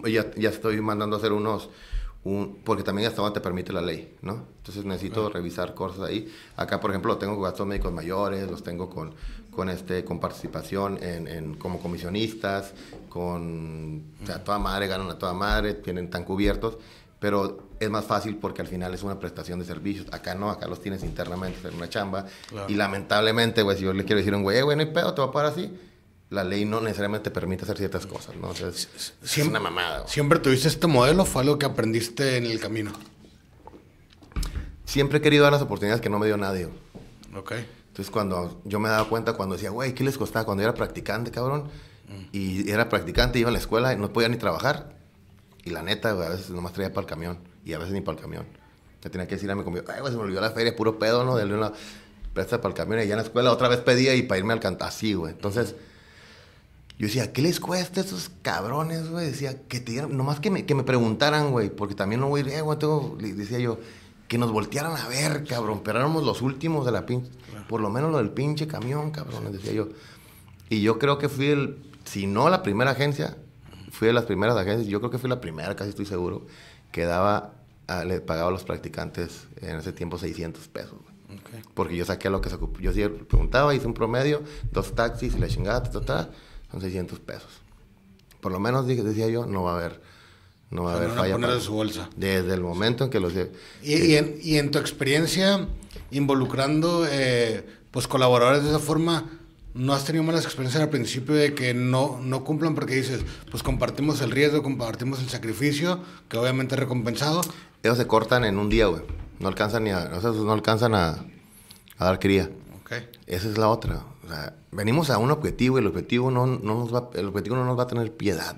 ya, estoy mandando a hacer unos, un, porque también hasta ahora te permite la ley, ¿no? Entonces necesito revisar cosas ahí. Acá, por ejemplo, tengo gastos médicos mayores, los tengo con, con, este, con participación en, como comisionistas, con, o sea, toda madre, ganan a toda madre, tienen tan cubiertos, pero es más fácil porque al final es una prestación de servicios. Acá no, acá los tienes internamente en una chamba. Y lamentablemente, güey, si yo le quiero decir a un güey, eh, güey, no hay pedo, te va a pagar así. La ley no necesariamente te permite hacer ciertas cosas, ¿no? es, una mamada. ¿Siempre tuviste este modelo o fue algo que aprendiste en el camino? Siempre he querido dar las oportunidades que no me dio nadie. Ok. Entonces, cuando yo me daba cuenta, cuando decía, güey, ¿qué les costaba? Cuando yo era practicante, cabrón, mm. y era practicante, iba a la escuela y no podía ni trabajar. Y la neta, a veces nomás traía para el camión y a veces ni para el camión. Ya tenía que decir a mi ay, se me olvidó la feria, puro pedo, ¿no? Dale una presta para el camión. Y ya en la escuela otra vez pedía y para irme al canto así, güey. Entonces, yo decía, ¿qué les cuesta a esos cabrones, güey? Decía, que te dieran, nomás que me, preguntaran, güey, porque también no voy a ir, eh, güey, tengo, decía yo, que nos voltearan a ver, cabrón, pero éramos los últimos de la pinche, por lo menos lo del pinche camión, cabrón, decía yo. Y yo creo que fui el, si no la primera agencia, fui de las primeras agencias, yo creo que fui la primera, casi estoy seguro, que daba le pagaba a los practicantes en ese tiempo 600 pesos. Porque yo saqué lo que se ocupó. Yo sí preguntaba, hice un promedio, dos taxis, la chingada, son 600 pesos. Por lo menos dije, decía yo, no va a haber, no va a haber falla. su bolsa. Desde el momento en que los. ¿Y, en, y en tu experiencia involucrando eh, pues colaboradores de esa forma, no has tenido malas experiencias al principio de que no, no cumplan porque dices, pues compartimos el riesgo, compartimos el sacrificio, que obviamente es recompensado. Ellos se cortan en un día, güey. No alcanzan ni a, no alcanzan a, a dar cría. Okay. Esa es la otra. O sea, venimos a un objetivo y el objetivo no, nos va, el objetivo no nos va a tener piedad.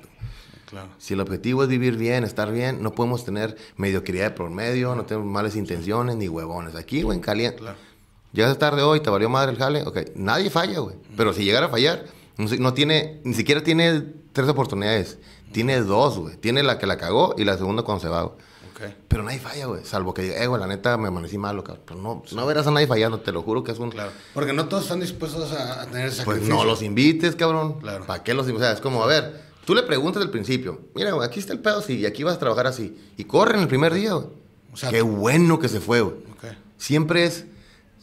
Claro. Si el objetivo es vivir bien, estar bien, no podemos tener mediocridad de promedio, no tenemos malas intenciones ni huevones. Aquí, güey, en caliente. Claro llegas tarde hoy, te valió madre el jale, ok, nadie falla, güey. Pero si llegara a fallar, no, tiene, ni siquiera tiene tres oportunidades, tiene dos, güey. Tiene la que la cagó y la segunda cuando se va, güey. Okay. Pero nadie falla, güey. Salvo que diga, eh, güey, la neta me amanecí malo, cabrón. Pero no, no verás a nadie fallando, te lo juro que es un. Claro. Porque no todos están dispuestos a, tener esa Pues no los invites, cabrón. Claro. ¿Para qué los invites? O sea, es como, a ver, tú le preguntas al principio, mira, güey, aquí está el pedo si y aquí vas a trabajar así. Y corren el primer día, güey. O sea, qué bueno que se fue, güey. Siempre es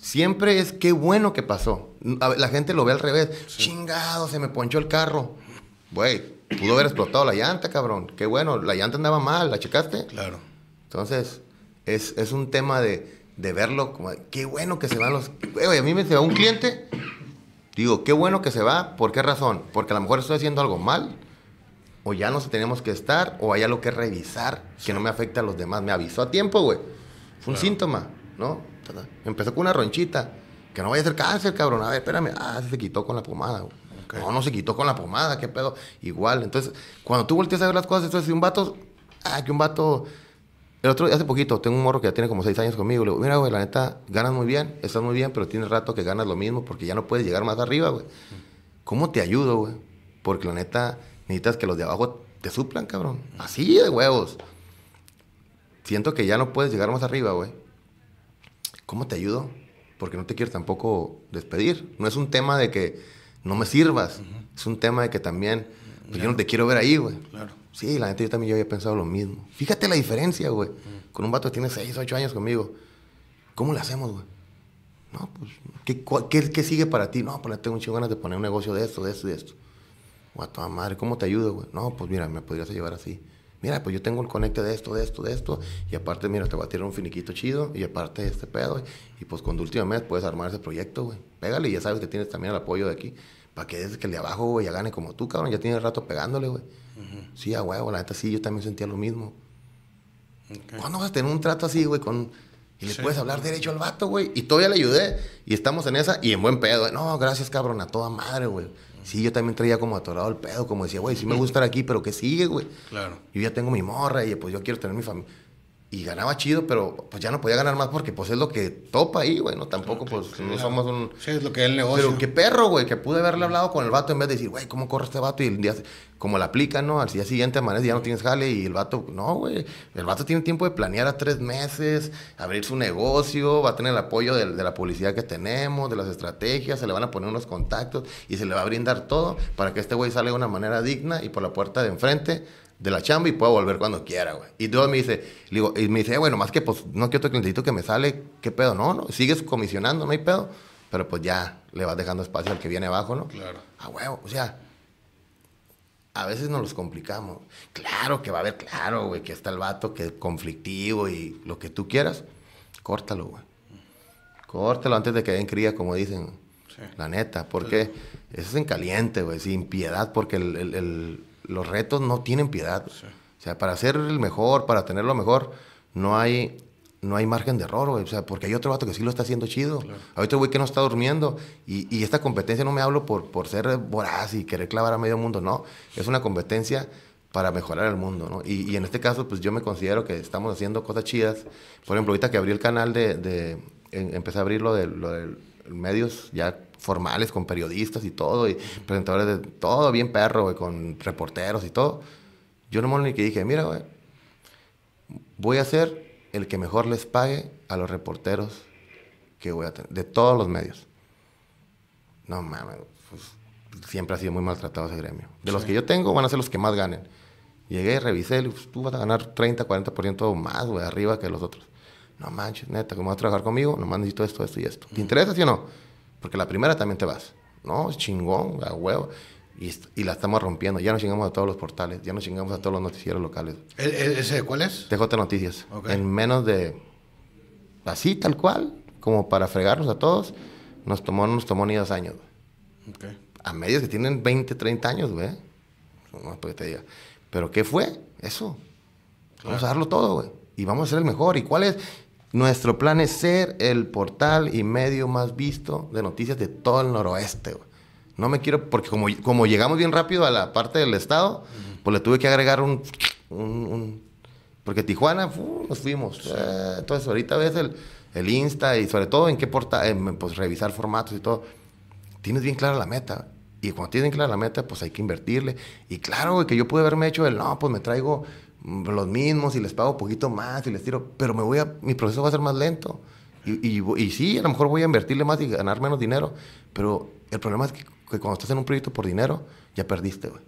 Siempre es qué bueno que pasó. La gente lo ve al revés. Chingado, se me ponchó el carro. Güey, pudo haber explotado la llanta, cabrón. Qué bueno, la llanta andaba mal, ¿la checaste? Claro. Entonces, es, un tema de, verlo como, qué bueno que se va los... Güey, a mí me se va un cliente, digo, qué bueno que se va, ¿por qué razón? Porque a lo mejor estoy haciendo algo mal, o ya no tenemos que estar, o hay algo que revisar que no me afecta a los demás. Me avisó a tiempo, güey. Fue un síntoma, ¿no? Empezó con una ronchita. Que no vaya a ser cáncer, cabrón. A ver, espérame. Ah, se quitó con la pomada, No, no se quitó con la pomada, qué pedo. Igual. Entonces, cuando tú volteas a ver las cosas, entonces, un vato. Ah, que un vato. El otro, hace poquito, tengo un morro que ya tiene como seis años conmigo. Le digo, mira, güey, la neta, ganas muy bien, estás muy bien, pero tienes rato que ganas lo mismo porque ya no puedes llegar más arriba, güey. ¿Cómo te ayudo, güey? Porque la neta, necesitas que los de abajo te suplan, cabrón. Así de huevos. Siento que ya no puedes llegar más arriba, güey. ¿cómo te ayudo? Porque no te quiero tampoco despedir. No es un tema de que no me sirvas, es un tema de que también, pues, yo no te quiero ver ahí, güey. Claro. Sí, la gente yo también yo había pensado lo mismo. Fíjate la diferencia, güey. Con un vato que tiene 6, 8 años conmigo. ¿Cómo le hacemos, güey? No, pues, ¿qué, qué sigue para ti? No, pues tengo muchas ganas de poner un negocio de esto, de esto, de esto. O a toda madre, ¿cómo te ayudo, güey? No, pues mira, me podrías llevar así mira, pues yo tengo el conecte de esto, de esto, de esto, y aparte, mira, te voy a tirar un finiquito chido, y aparte este pedo, y pues con última mes puedes armar ese proyecto, güey. Pégale y ya sabes que tienes también el apoyo de aquí, para que desde que el de abajo, güey, ya gane como tú, cabrón, ya tienes rato pegándole, güey. Sí, a huevo, la neta sí, yo también sentía lo mismo. Okay. ¿Cuándo vas a tener un trato así, güey, con... Y le puedes hablar derecho al vato, güey. Y todavía le ayudé. Y estamos en esa y en buen pedo. ¿eh? No, gracias, cabrón, a toda madre, güey sí, yo también traía como atorado el pedo, como decía, güey, sí me gusta estar aquí, pero ¿qué sigue, güey? Claro. Yo ya tengo mi morra y pues yo quiero tener mi familia y ganaba chido, pero pues ya no podía ganar más porque pues es lo que topa ahí, güey, no tampoco pues no somos un Sí, es lo que es el negocio. Pero qué perro, güey, que pude haberle hablado con el vato en vez de decir, güey, ¿cómo corre este vato? Y el día como la aplica, ¿no? Al día siguiente amanece, ya no tienes jale y el vato, no, güey, el vato tiene tiempo de planear a tres meses, abrir su negocio, va a tener el apoyo de, la publicidad que tenemos, de las estrategias, se le van a poner unos contactos y se le va a brindar todo para que este güey sale de una manera digna y por la puerta de enfrente de la chamba y puedo volver cuando quiera, güey. Y Dios me dice, digo, y me dice, eh, bueno, más que pues no quiero que necesito, que me sale, ¿qué pedo? No, no, sigues comisionando, no hay pedo. Pero pues ya le vas dejando espacio al que viene abajo, ¿no? Claro. A huevo, o sea, a veces nos los complicamos. Claro que va a haber, claro, güey, que está el vato que es conflictivo y lo que tú quieras. Córtalo, güey. Córtalo antes de que den cría, como dicen. La neta, porque eso es en caliente, güey, sin piedad, porque el los retos no tienen piedad. O sea, para ser el mejor, para tener lo mejor, no hay, no hay margen de error, O sea, porque hay otro vato que sí lo está haciendo chido. Hay otro güey que no está durmiendo. Y, esta competencia no me hablo por, por ser voraz y querer clavar a medio mundo, no. Es una competencia para mejorar el mundo, ¿no? Y, en este caso, pues yo me considero que estamos haciendo cosas chidas. Por ejemplo, ahorita que abrí el canal de... Em, empecé a abrirlo de, lo de medios, ya formales con periodistas y todo, y presentadores de todo, bien perro, güey, con reporteros y todo. Yo no ni que dije, mira, güey, voy a ser el que mejor les pague a los reporteros que voy a tener, de todos los medios. No mames, pues, siempre ha sido muy maltratado ese gremio. De los que yo tengo, van a ser los que más ganen. Llegué, revisé, pues, tú vas a ganar 30, 40% más, güey, arriba que los otros. No manches, neta, ¿cómo vas a trabajar conmigo? Nomás necesito esto, esto y esto. ¿Te interesa, sí o no? Porque la primera también te vas. No, chingón, a huevo. Y, la estamos rompiendo. Ya nos chingamos a todos los portales, ya nos chingamos a todos los noticieros locales. ese cuál es? TJ Noticias. En menos de. Así, tal cual, como para fregarnos a todos, nos tomó, nos tomó ni dos años. Okay. A medios que tienen 20, 30 años, güey. No, que pues, te diga. Pero ¿qué fue? Eso. Vamos a darlo todo, güey. Y vamos a ser el mejor. ¿Y cuál es? Nuestro plan es ser el portal y medio más visto de noticias de todo el noroeste. No me quiero, porque como, como llegamos bien rápido a la parte del estado, pues le tuve que agregar un... porque Tijuana, nos fuimos. todo eh, entonces ahorita ves el, el, Insta y sobre todo en qué portal, pues revisar formatos y todo. Tienes bien clara la meta. Y cuando tienes bien clara la meta, pues hay que invertirle. Y claro, que yo pude haberme hecho el, no, pues me traigo los mismos y les pago un poquito más y les tiro, pero me voy a, mi proceso va a ser más lento. Y, y, sí, a lo mejor voy a invertirle más y ganar menos dinero, pero el problema es que, cuando estás en un proyecto por dinero, ya perdiste, güey.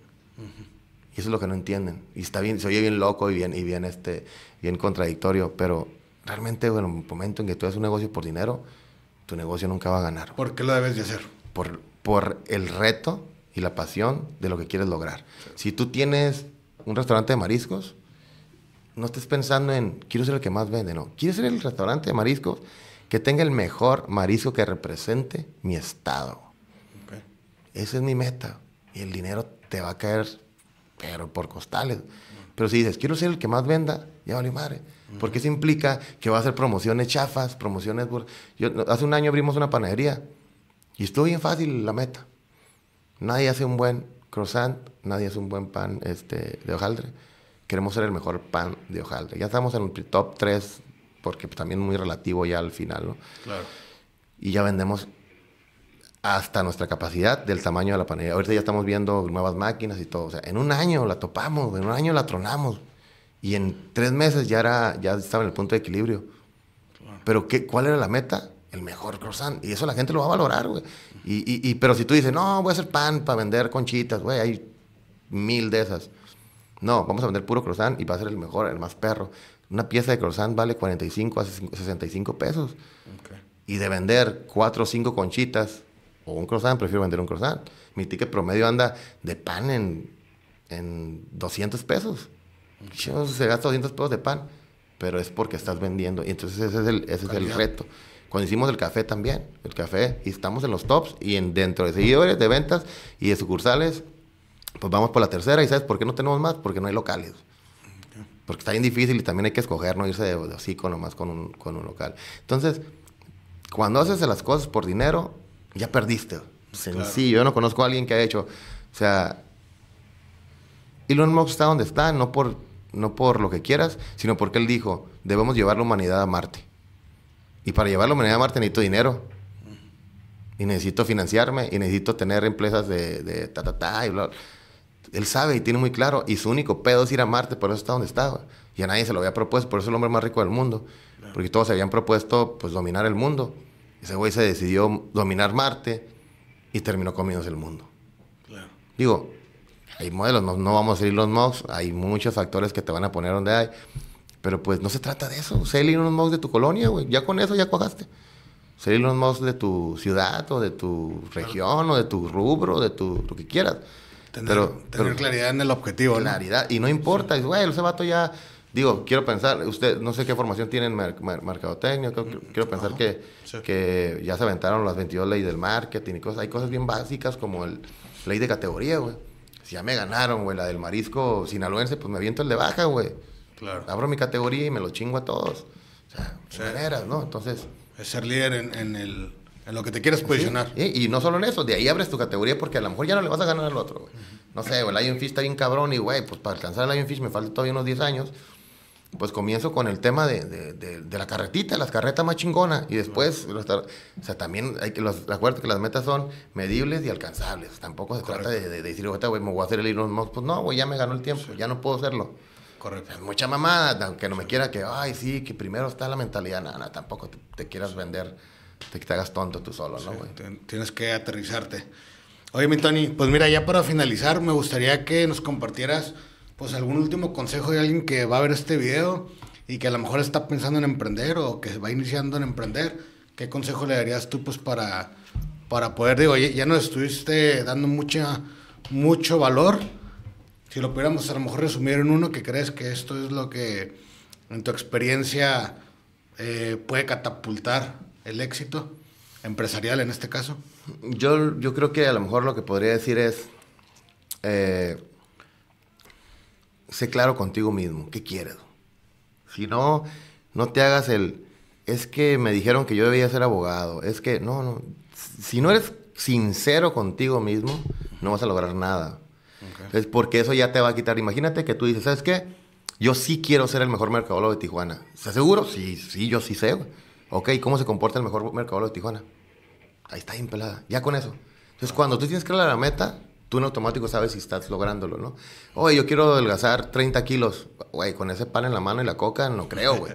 Y eso es lo que no entienden. Y está bien, se oye bien loco y bien, y bien, este, bien contradictorio, pero realmente, bueno, en un momento en que tú haces un negocio por dinero, tu negocio nunca va a ganar. ¿Por qué lo debes de hacer? Por, por el reto y la pasión de lo que quieres lograr. Si tú tienes un restaurante de mariscos, no estés pensando en, quiero ser el que más vende, no. Quiero ser el restaurante de mariscos que tenga el mejor marisco que represente mi estado. Esa es mi meta. Y el dinero te va a caer, pero por costales. Pero si dices, quiero ser el que más venda, ya vale madre. Porque eso implica que va a hacer promociones chafas, promociones... Yo, hace un año abrimos una panadería y estuvo bien fácil la meta. Nadie hace un buen croissant, nadie hace un buen pan este, de hojaldre queremos ser el mejor pan de hojaldre. Ya estamos en el top 3, porque también muy relativo ya al final, ¿no? Y ya vendemos hasta nuestra capacidad del tamaño de la panadería. Ahorita ya estamos viendo nuevas máquinas y todo. O sea, en un año la topamos, en un año la tronamos. Y en tres meses ya, era, ya estaba en el punto de equilibrio. Pero ¿qué, ¿cuál era la meta? El mejor croissant. Y eso la gente lo va a valorar, güey. Y, y, pero si tú dices, no, voy a hacer pan para vender conchitas, güey, hay mil de esas. No, vamos a vender puro croissant y va a ser el mejor, el más perro. Una pieza de croissant vale 45 a 65 pesos. Y de vender cuatro, o 5 conchitas o un croissant, prefiero vender un croissant. Mi ticket promedio anda de pan en, en 200 pesos. Yo se gasta 200 pesos de pan, pero es porque estás vendiendo. Y entonces ese es el, ese es el reto. Cuando hicimos el café también, el café, y estamos en los tops y en, dentro de seguidores, de ventas y de sucursales, pues vamos por la tercera. ¿Y sabes por qué no tenemos más? Porque no hay locales. Porque está bien difícil y también hay que escoger, no irse de, así nomás con un, con un local. Entonces, cuando haces las cosas por dinero, ya perdiste. Sencillo. Yo no conozco a alguien que ha hecho. O sea, Y Elon Musk está donde está, no por, no por lo que quieras, sino porque él dijo: debemos llevar la humanidad a Marte. Y para llevar la humanidad a Marte necesito dinero. Y necesito financiarme y necesito tener empresas de, ta, ta, ta y él sabe y tiene muy claro. Y su único pedo es ir a Marte, por eso está donde está. Y a nadie se lo había propuesto, por eso es el hombre más rico del mundo. Porque todos se habían propuesto pues, dominar el mundo. Ese güey se decidió dominar Marte y terminó comiéndose el mundo. Digo, hay modelos, no, vamos a ir los mobs, hay muchos factores que te van a poner donde hay. Pero pues no se trata de eso. Sé ir unos de tu colonia, güey. Ya con eso ya cojaste salir unos mobs de tu ciudad o de tu región o de tu rubro, de tu, lo que quieras. Tener, pero, tener claridad en el objetivo. Claridad. Y no importa, güey, ese vato ya. Digo, quiero pensar, usted, no sé qué formación tienen en quiero, mm, pensar que, que ya se aventaron las 22 leyes del marketing y cosas. Hay cosas bien básicas como el ley de categoría, güey. Si ya me ganaron, güey, la del marisco sinaloense, pues me aviento el de baja, güey. Claro. Abro mi categoría y me lo chingo a todos. O sea, maneras, ¿no? Entonces. Es ser líder en el en lo que te quieres pues posicionar. y, no solo en eso, de ahí abres tu categoría porque a lo mejor ya no le vas a ganar al otro, güey. No sé, el lionfish Fish está bien cabrón y, güey, pues para alcanzar el lionfish Fish me falta todavía unos 10 años. Pues comienzo con el tema de, de, de, la carretita, las carretas más chingonas. Y después, o sea, también hay que, los, acuérdate que las metas son medibles y alcanzables. Tampoco se trata de, decir, güey, me voy a hacer el Iron Musk. Pues no, güey, ya me ganó el tiempo, ya no puedo hacerlo. Correcto. mucha mamada, aunque no me quiera que, ay, sí, que primero está la mentalidad. Nada, tampoco te quieras vender te, te hagas tonto tú solo, ¿no, tienes que aterrizarte. Oye, mi Tony, pues mira, ya para finalizar, me gustaría que nos compartieras pues algún último consejo de alguien que va a ver este video y que a lo mejor está pensando en emprender o que va iniciando en emprender. ¿Qué consejo le darías tú pues para, para poder, digo, ya, ya nos estuviste dando mucha, mucho valor. Si lo pudiéramos a lo mejor resumir en uno, que crees que esto es lo que en tu experiencia eh, puede catapultar el éxito empresarial en este caso? Yo, yo creo que a lo mejor lo que podría decir es, eh, sé claro contigo mismo, ¿qué quieres? Si no, no te hagas el, es que me dijeron que yo debía ser abogado, es que, no, no, si no eres sincero contigo mismo, no vas a lograr nada. Es porque eso ya te va a quitar. Imagínate que tú dices, ¿sabes qué? Yo sí quiero ser el mejor mercadólogo de Tijuana. ¿Estás seguro? Sí, sí, yo sí sé. Ok, ¿cómo se comporta el mejor mercado de Tijuana? Ahí está bien pelada, ya con eso. Entonces, cuando tú tienes clara la meta, tú en automático sabes si estás lográndolo, ¿no? Oye, yo quiero adelgazar 30 kilos. Güey, con ese pan en la mano y la coca, no creo, güey.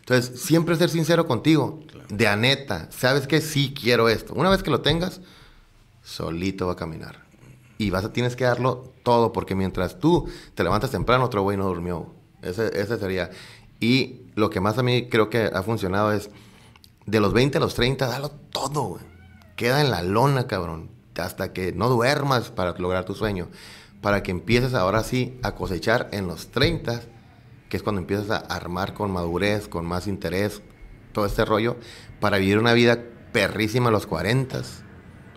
Entonces, siempre ser sincero contigo. De aneta, Sabes que sí quiero esto. Una vez que lo tengas, solito va a caminar. Y vas a, tienes que darlo todo, porque mientras tú te levantas temprano, otro güey no durmió. Ese, ese sería. Y lo que más a mí creo que ha funcionado es, de los 20 a los 30, dalo todo, güey. Queda en la lona, cabrón. Hasta que no duermas para lograr tu sueño. Para que empieces ahora sí a cosechar en los 30, que es cuando empiezas a armar con madurez, con más interés, todo este rollo, para vivir una vida perrísima a los 40.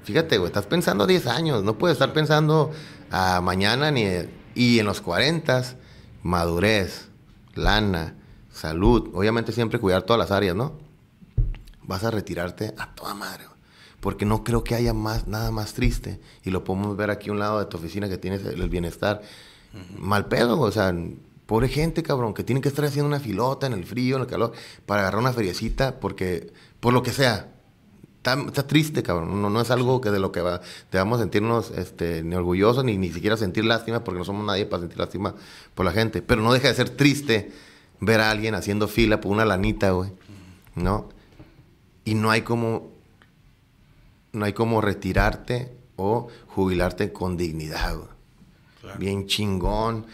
Fíjate, güey, estás pensando 10 años, no puedes estar pensando a mañana ni... Y en los 40, madurez, lana, salud, obviamente siempre cuidar todas las áreas, ¿no? Vas a retirarte a toda madre, porque no creo que haya más, nada más triste. Y lo podemos ver aquí a un lado de tu oficina que tienes el bienestar. Mal pedo, o sea, pobre gente, cabrón, que tiene que estar haciendo una filota en el frío, en el calor, para agarrar una feriecita, porque, por lo que sea, Está, triste, cabrón. No, no es algo que de lo que va, a sentirnos este, ni orgullosos ni ni siquiera sentir lástima, porque no somos nadie para sentir lástima por la gente. Pero no deja de ser triste ver a alguien haciendo fila por una lanita, güey. ¿No? Y no hay como. No hay como retirarte o jubilarte con dignidad, güey. Bien chingón.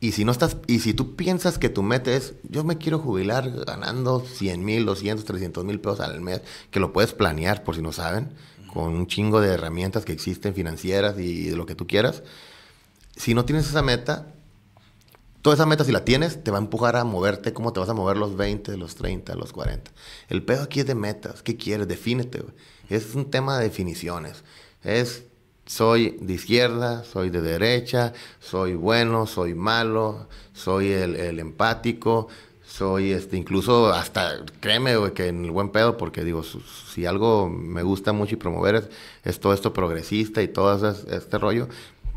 Y si no estás, y si tú piensas que tu meta es, yo me quiero jubilar ganando 100 mil, 200, 300 mil pesos al mes, que lo puedes planear, por si no saben, con un chingo de herramientas que existen financieras y de lo que tú quieras. Si no tienes esa meta, esa meta, si la tienes, te va a empujar a moverte cómo te vas a mover los 20, los 30, los 40. El pedo aquí es de metas. ¿Qué quieres? Defínete, Es un tema de definiciones. Es, soy de izquierda, soy de derecha, soy bueno, soy malo, soy el, empático, soy este, incluso hasta, créeme, que en el buen pedo, porque digo, si algo me gusta mucho y promover es, todo esto progresista y todo este rollo,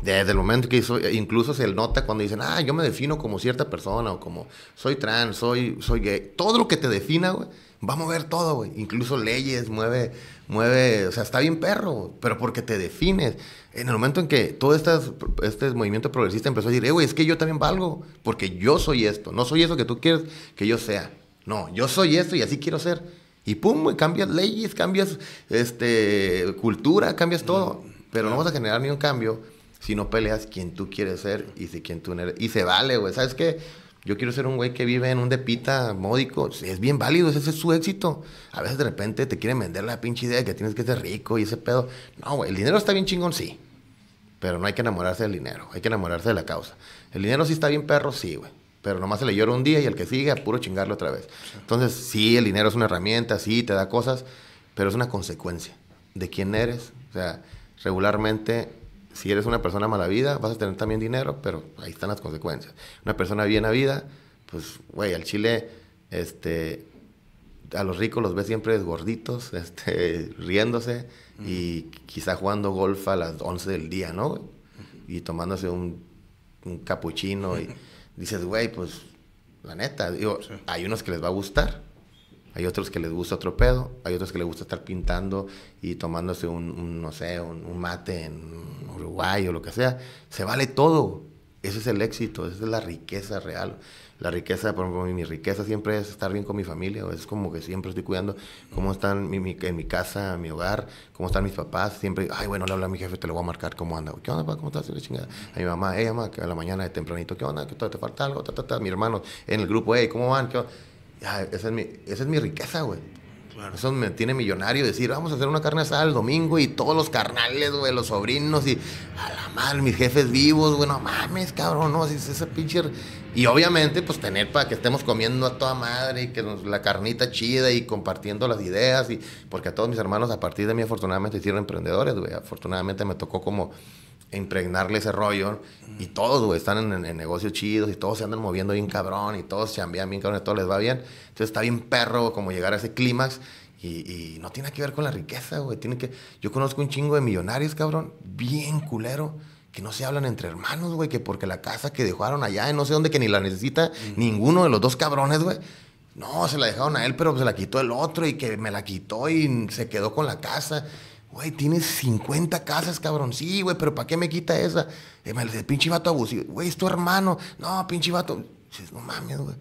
desde el momento que incluso se nota cuando dicen, ah, yo me defino como cierta persona o como soy trans, soy, soy gay. Todo lo que te defina, güey, va a mover todo, güey. Incluso leyes, mueve, mueve, o sea, está bien perro, pero porque te defines. En el momento en que todo estas, este movimiento progresista empezó a decir, eh, güey, es que yo también valgo, porque yo soy esto, no soy eso que tú quieres que yo sea. No, yo soy esto y así quiero ser. Y pum, güey, cambias leyes, cambias este, cultura, cambias todo. Mm, pero no vas a generar ni un cambio si no peleas quién tú quieres ser y si quién tú eres. Y se vale, güey. ¿Sabes qué? Yo quiero ser un güey que vive en un depita módico. Es bien válido, ese es su éxito. A veces de repente te quieren vender la pinche idea de que tienes que ser rico y ese pedo. No, güey, el dinero está bien chingón, sí. Pero no hay que enamorarse del dinero, hay que enamorarse de la causa. El dinero sí está bien perro, sí, güey. Pero nomás se le llora un día y el que sigue, a puro chingarlo otra vez. Entonces, sí, el dinero es una herramienta, sí, te da cosas, pero es una consecuencia de quién eres. O sea, regularmente si eres una persona mala vida, vas a tener también dinero, pero ahí están las consecuencias. Una persona bien a vida, pues, güey, al chile, este, a los ricos los ves siempre gorditos, este, riéndose y quizá jugando golf a las 11 del día, ¿no? Y tomándose un, un capuchino y dices, güey, pues, la neta, digo, hay unos que les va a gustar, hay otros que les gusta otro pedo, hay otros que les gusta estar pintando y tomándose un, no sé, un, mate en Uruguay o lo que sea. Se vale todo. Ese es el éxito, esa es la riqueza real. La riqueza, por ejemplo, mi riqueza siempre es estar bien con mi familia. Es como que siempre estoy cuidando cómo están en mi casa, en mi hogar, cómo están mis papás. Siempre, ay, bueno, le habla a mi jefe, te lo voy a marcar, cómo anda. ¿Qué onda, papá? ¿Cómo estás? A mi mamá, ella mamá, que a la mañana de tempranito, ¿qué onda? ¿Qué te falta algo? Mi hermano, en el grupo, hey, ¿cómo van? ¿Qué onda? esa, es mi, esa es mi riqueza, güey. Eso me tiene millonario. Decir, vamos a hacer una carne asada el domingo y todos los carnales, güey, los sobrinos y a la madre, mis jefes vivos, güey, no mames, cabrón, no, si es ese Y obviamente, pues tener para que estemos comiendo a toda madre y que la carnita chida y compartiendo las ideas. y Porque a todos mis hermanos, a partir de mí, afortunadamente, hicieron emprendedores, güey. Afortunadamente me tocó como impregnarle ese rollo. Y todos, güey, están en, negocios chidos y todos se andan moviendo bien cabrón y todos se envían bien cabrón y todo les va bien. Entonces está bien perro como llegar a ese clímax y, no tiene que ver con la riqueza, güey. Tiene que... Yo conozco un chingo de millonarios, cabrón, bien culero, que no se hablan entre hermanos, güey, que porque la casa que dejaron allá en no sé dónde, que ni la necesita mm. ninguno de los dos cabrones, güey. No, se la dejaron a él, pero se la quitó el otro y que me la quitó y se quedó con la casa. Güey, tienes 50 casas, cabrón. Sí, güey, pero ¿para qué me quita esa? Eh, me dice, pinche vato abusivo. Güey, es tu hermano. No, pinche vato. Dices, no mames, güey.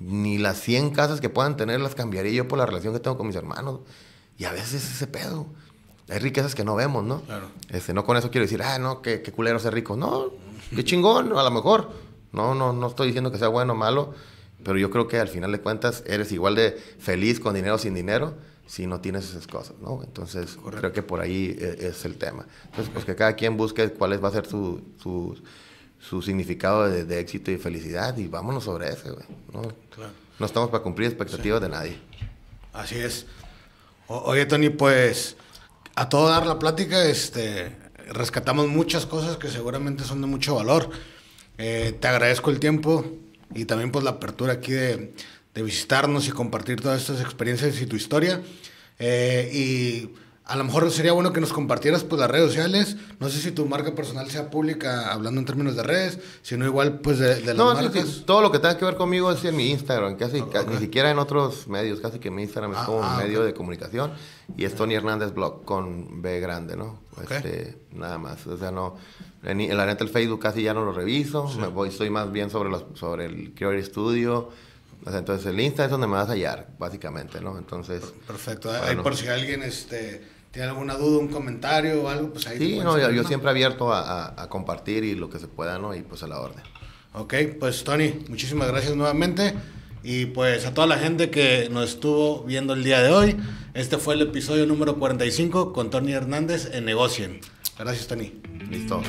Ni las 100 casas que puedan tener las cambiaré yo por la relación que tengo con mis hermanos. Y a veces ese pedo. Hay riquezas que no vemos, ¿no? Claro. Este, no con eso quiero decir, ah, no, qué, qué culero ser rico. No, qué chingón, a lo mejor. No, no, no estoy diciendo que sea bueno o malo. Pero yo creo que al final de cuentas eres igual de feliz con dinero o sin dinero si no tienes esas cosas, ¿no? Entonces, creo que por ahí eh, es, el tema. Entonces, pues que cada quien busque cuál va a ser su, significado de, éxito y felicidad y vámonos sobre eso, güey. ¿no? no estamos para cumplir expectativas de nadie. Así es. oye, Tony, pues a todo dar la plática, este, rescatamos muchas cosas que seguramente son de mucho valor. Eh, te agradezco el tiempo y también pues la apertura aquí de, de visitarnos y compartir todas estas experiencias y tu historia. Eh, y a lo mejor sería bueno que nos compartieras pues las redes sociales. No sé si tu marca personal sea pública, hablando en términos de redes, sino igual pues de, las no, marcas. todo lo que tenga que ver conmigo es en mi Instagram, casi, ni siquiera en otros medios, casi que mi Instagram es ah, como un ah, medio de comunicación y es Tony Hernández Blog con B grande, ¿no? Este, nada más, o sea, no en, la neta el Facebook casi ya no lo reviso, Estoy me voy estoy más bien sobre los, sobre el Creator Studio entonces el Insta es donde me vas a hallar, básicamente, ¿no? Entonces. Perfecto. ¿eh? Ahí por si alguien este, tiene alguna duda, un comentario o algo, pues ahí. Sí, no, yo, siempre abierto a, compartir y lo que se pueda, ¿no? Y pues a la orden. Ok, pues Tony, muchísimas gracias nuevamente. Y pues a toda la gente que nos estuvo viendo el día de hoy, este fue el episodio número 45 con Tony Hernández en Negocien. Gracias, Tony. Listo.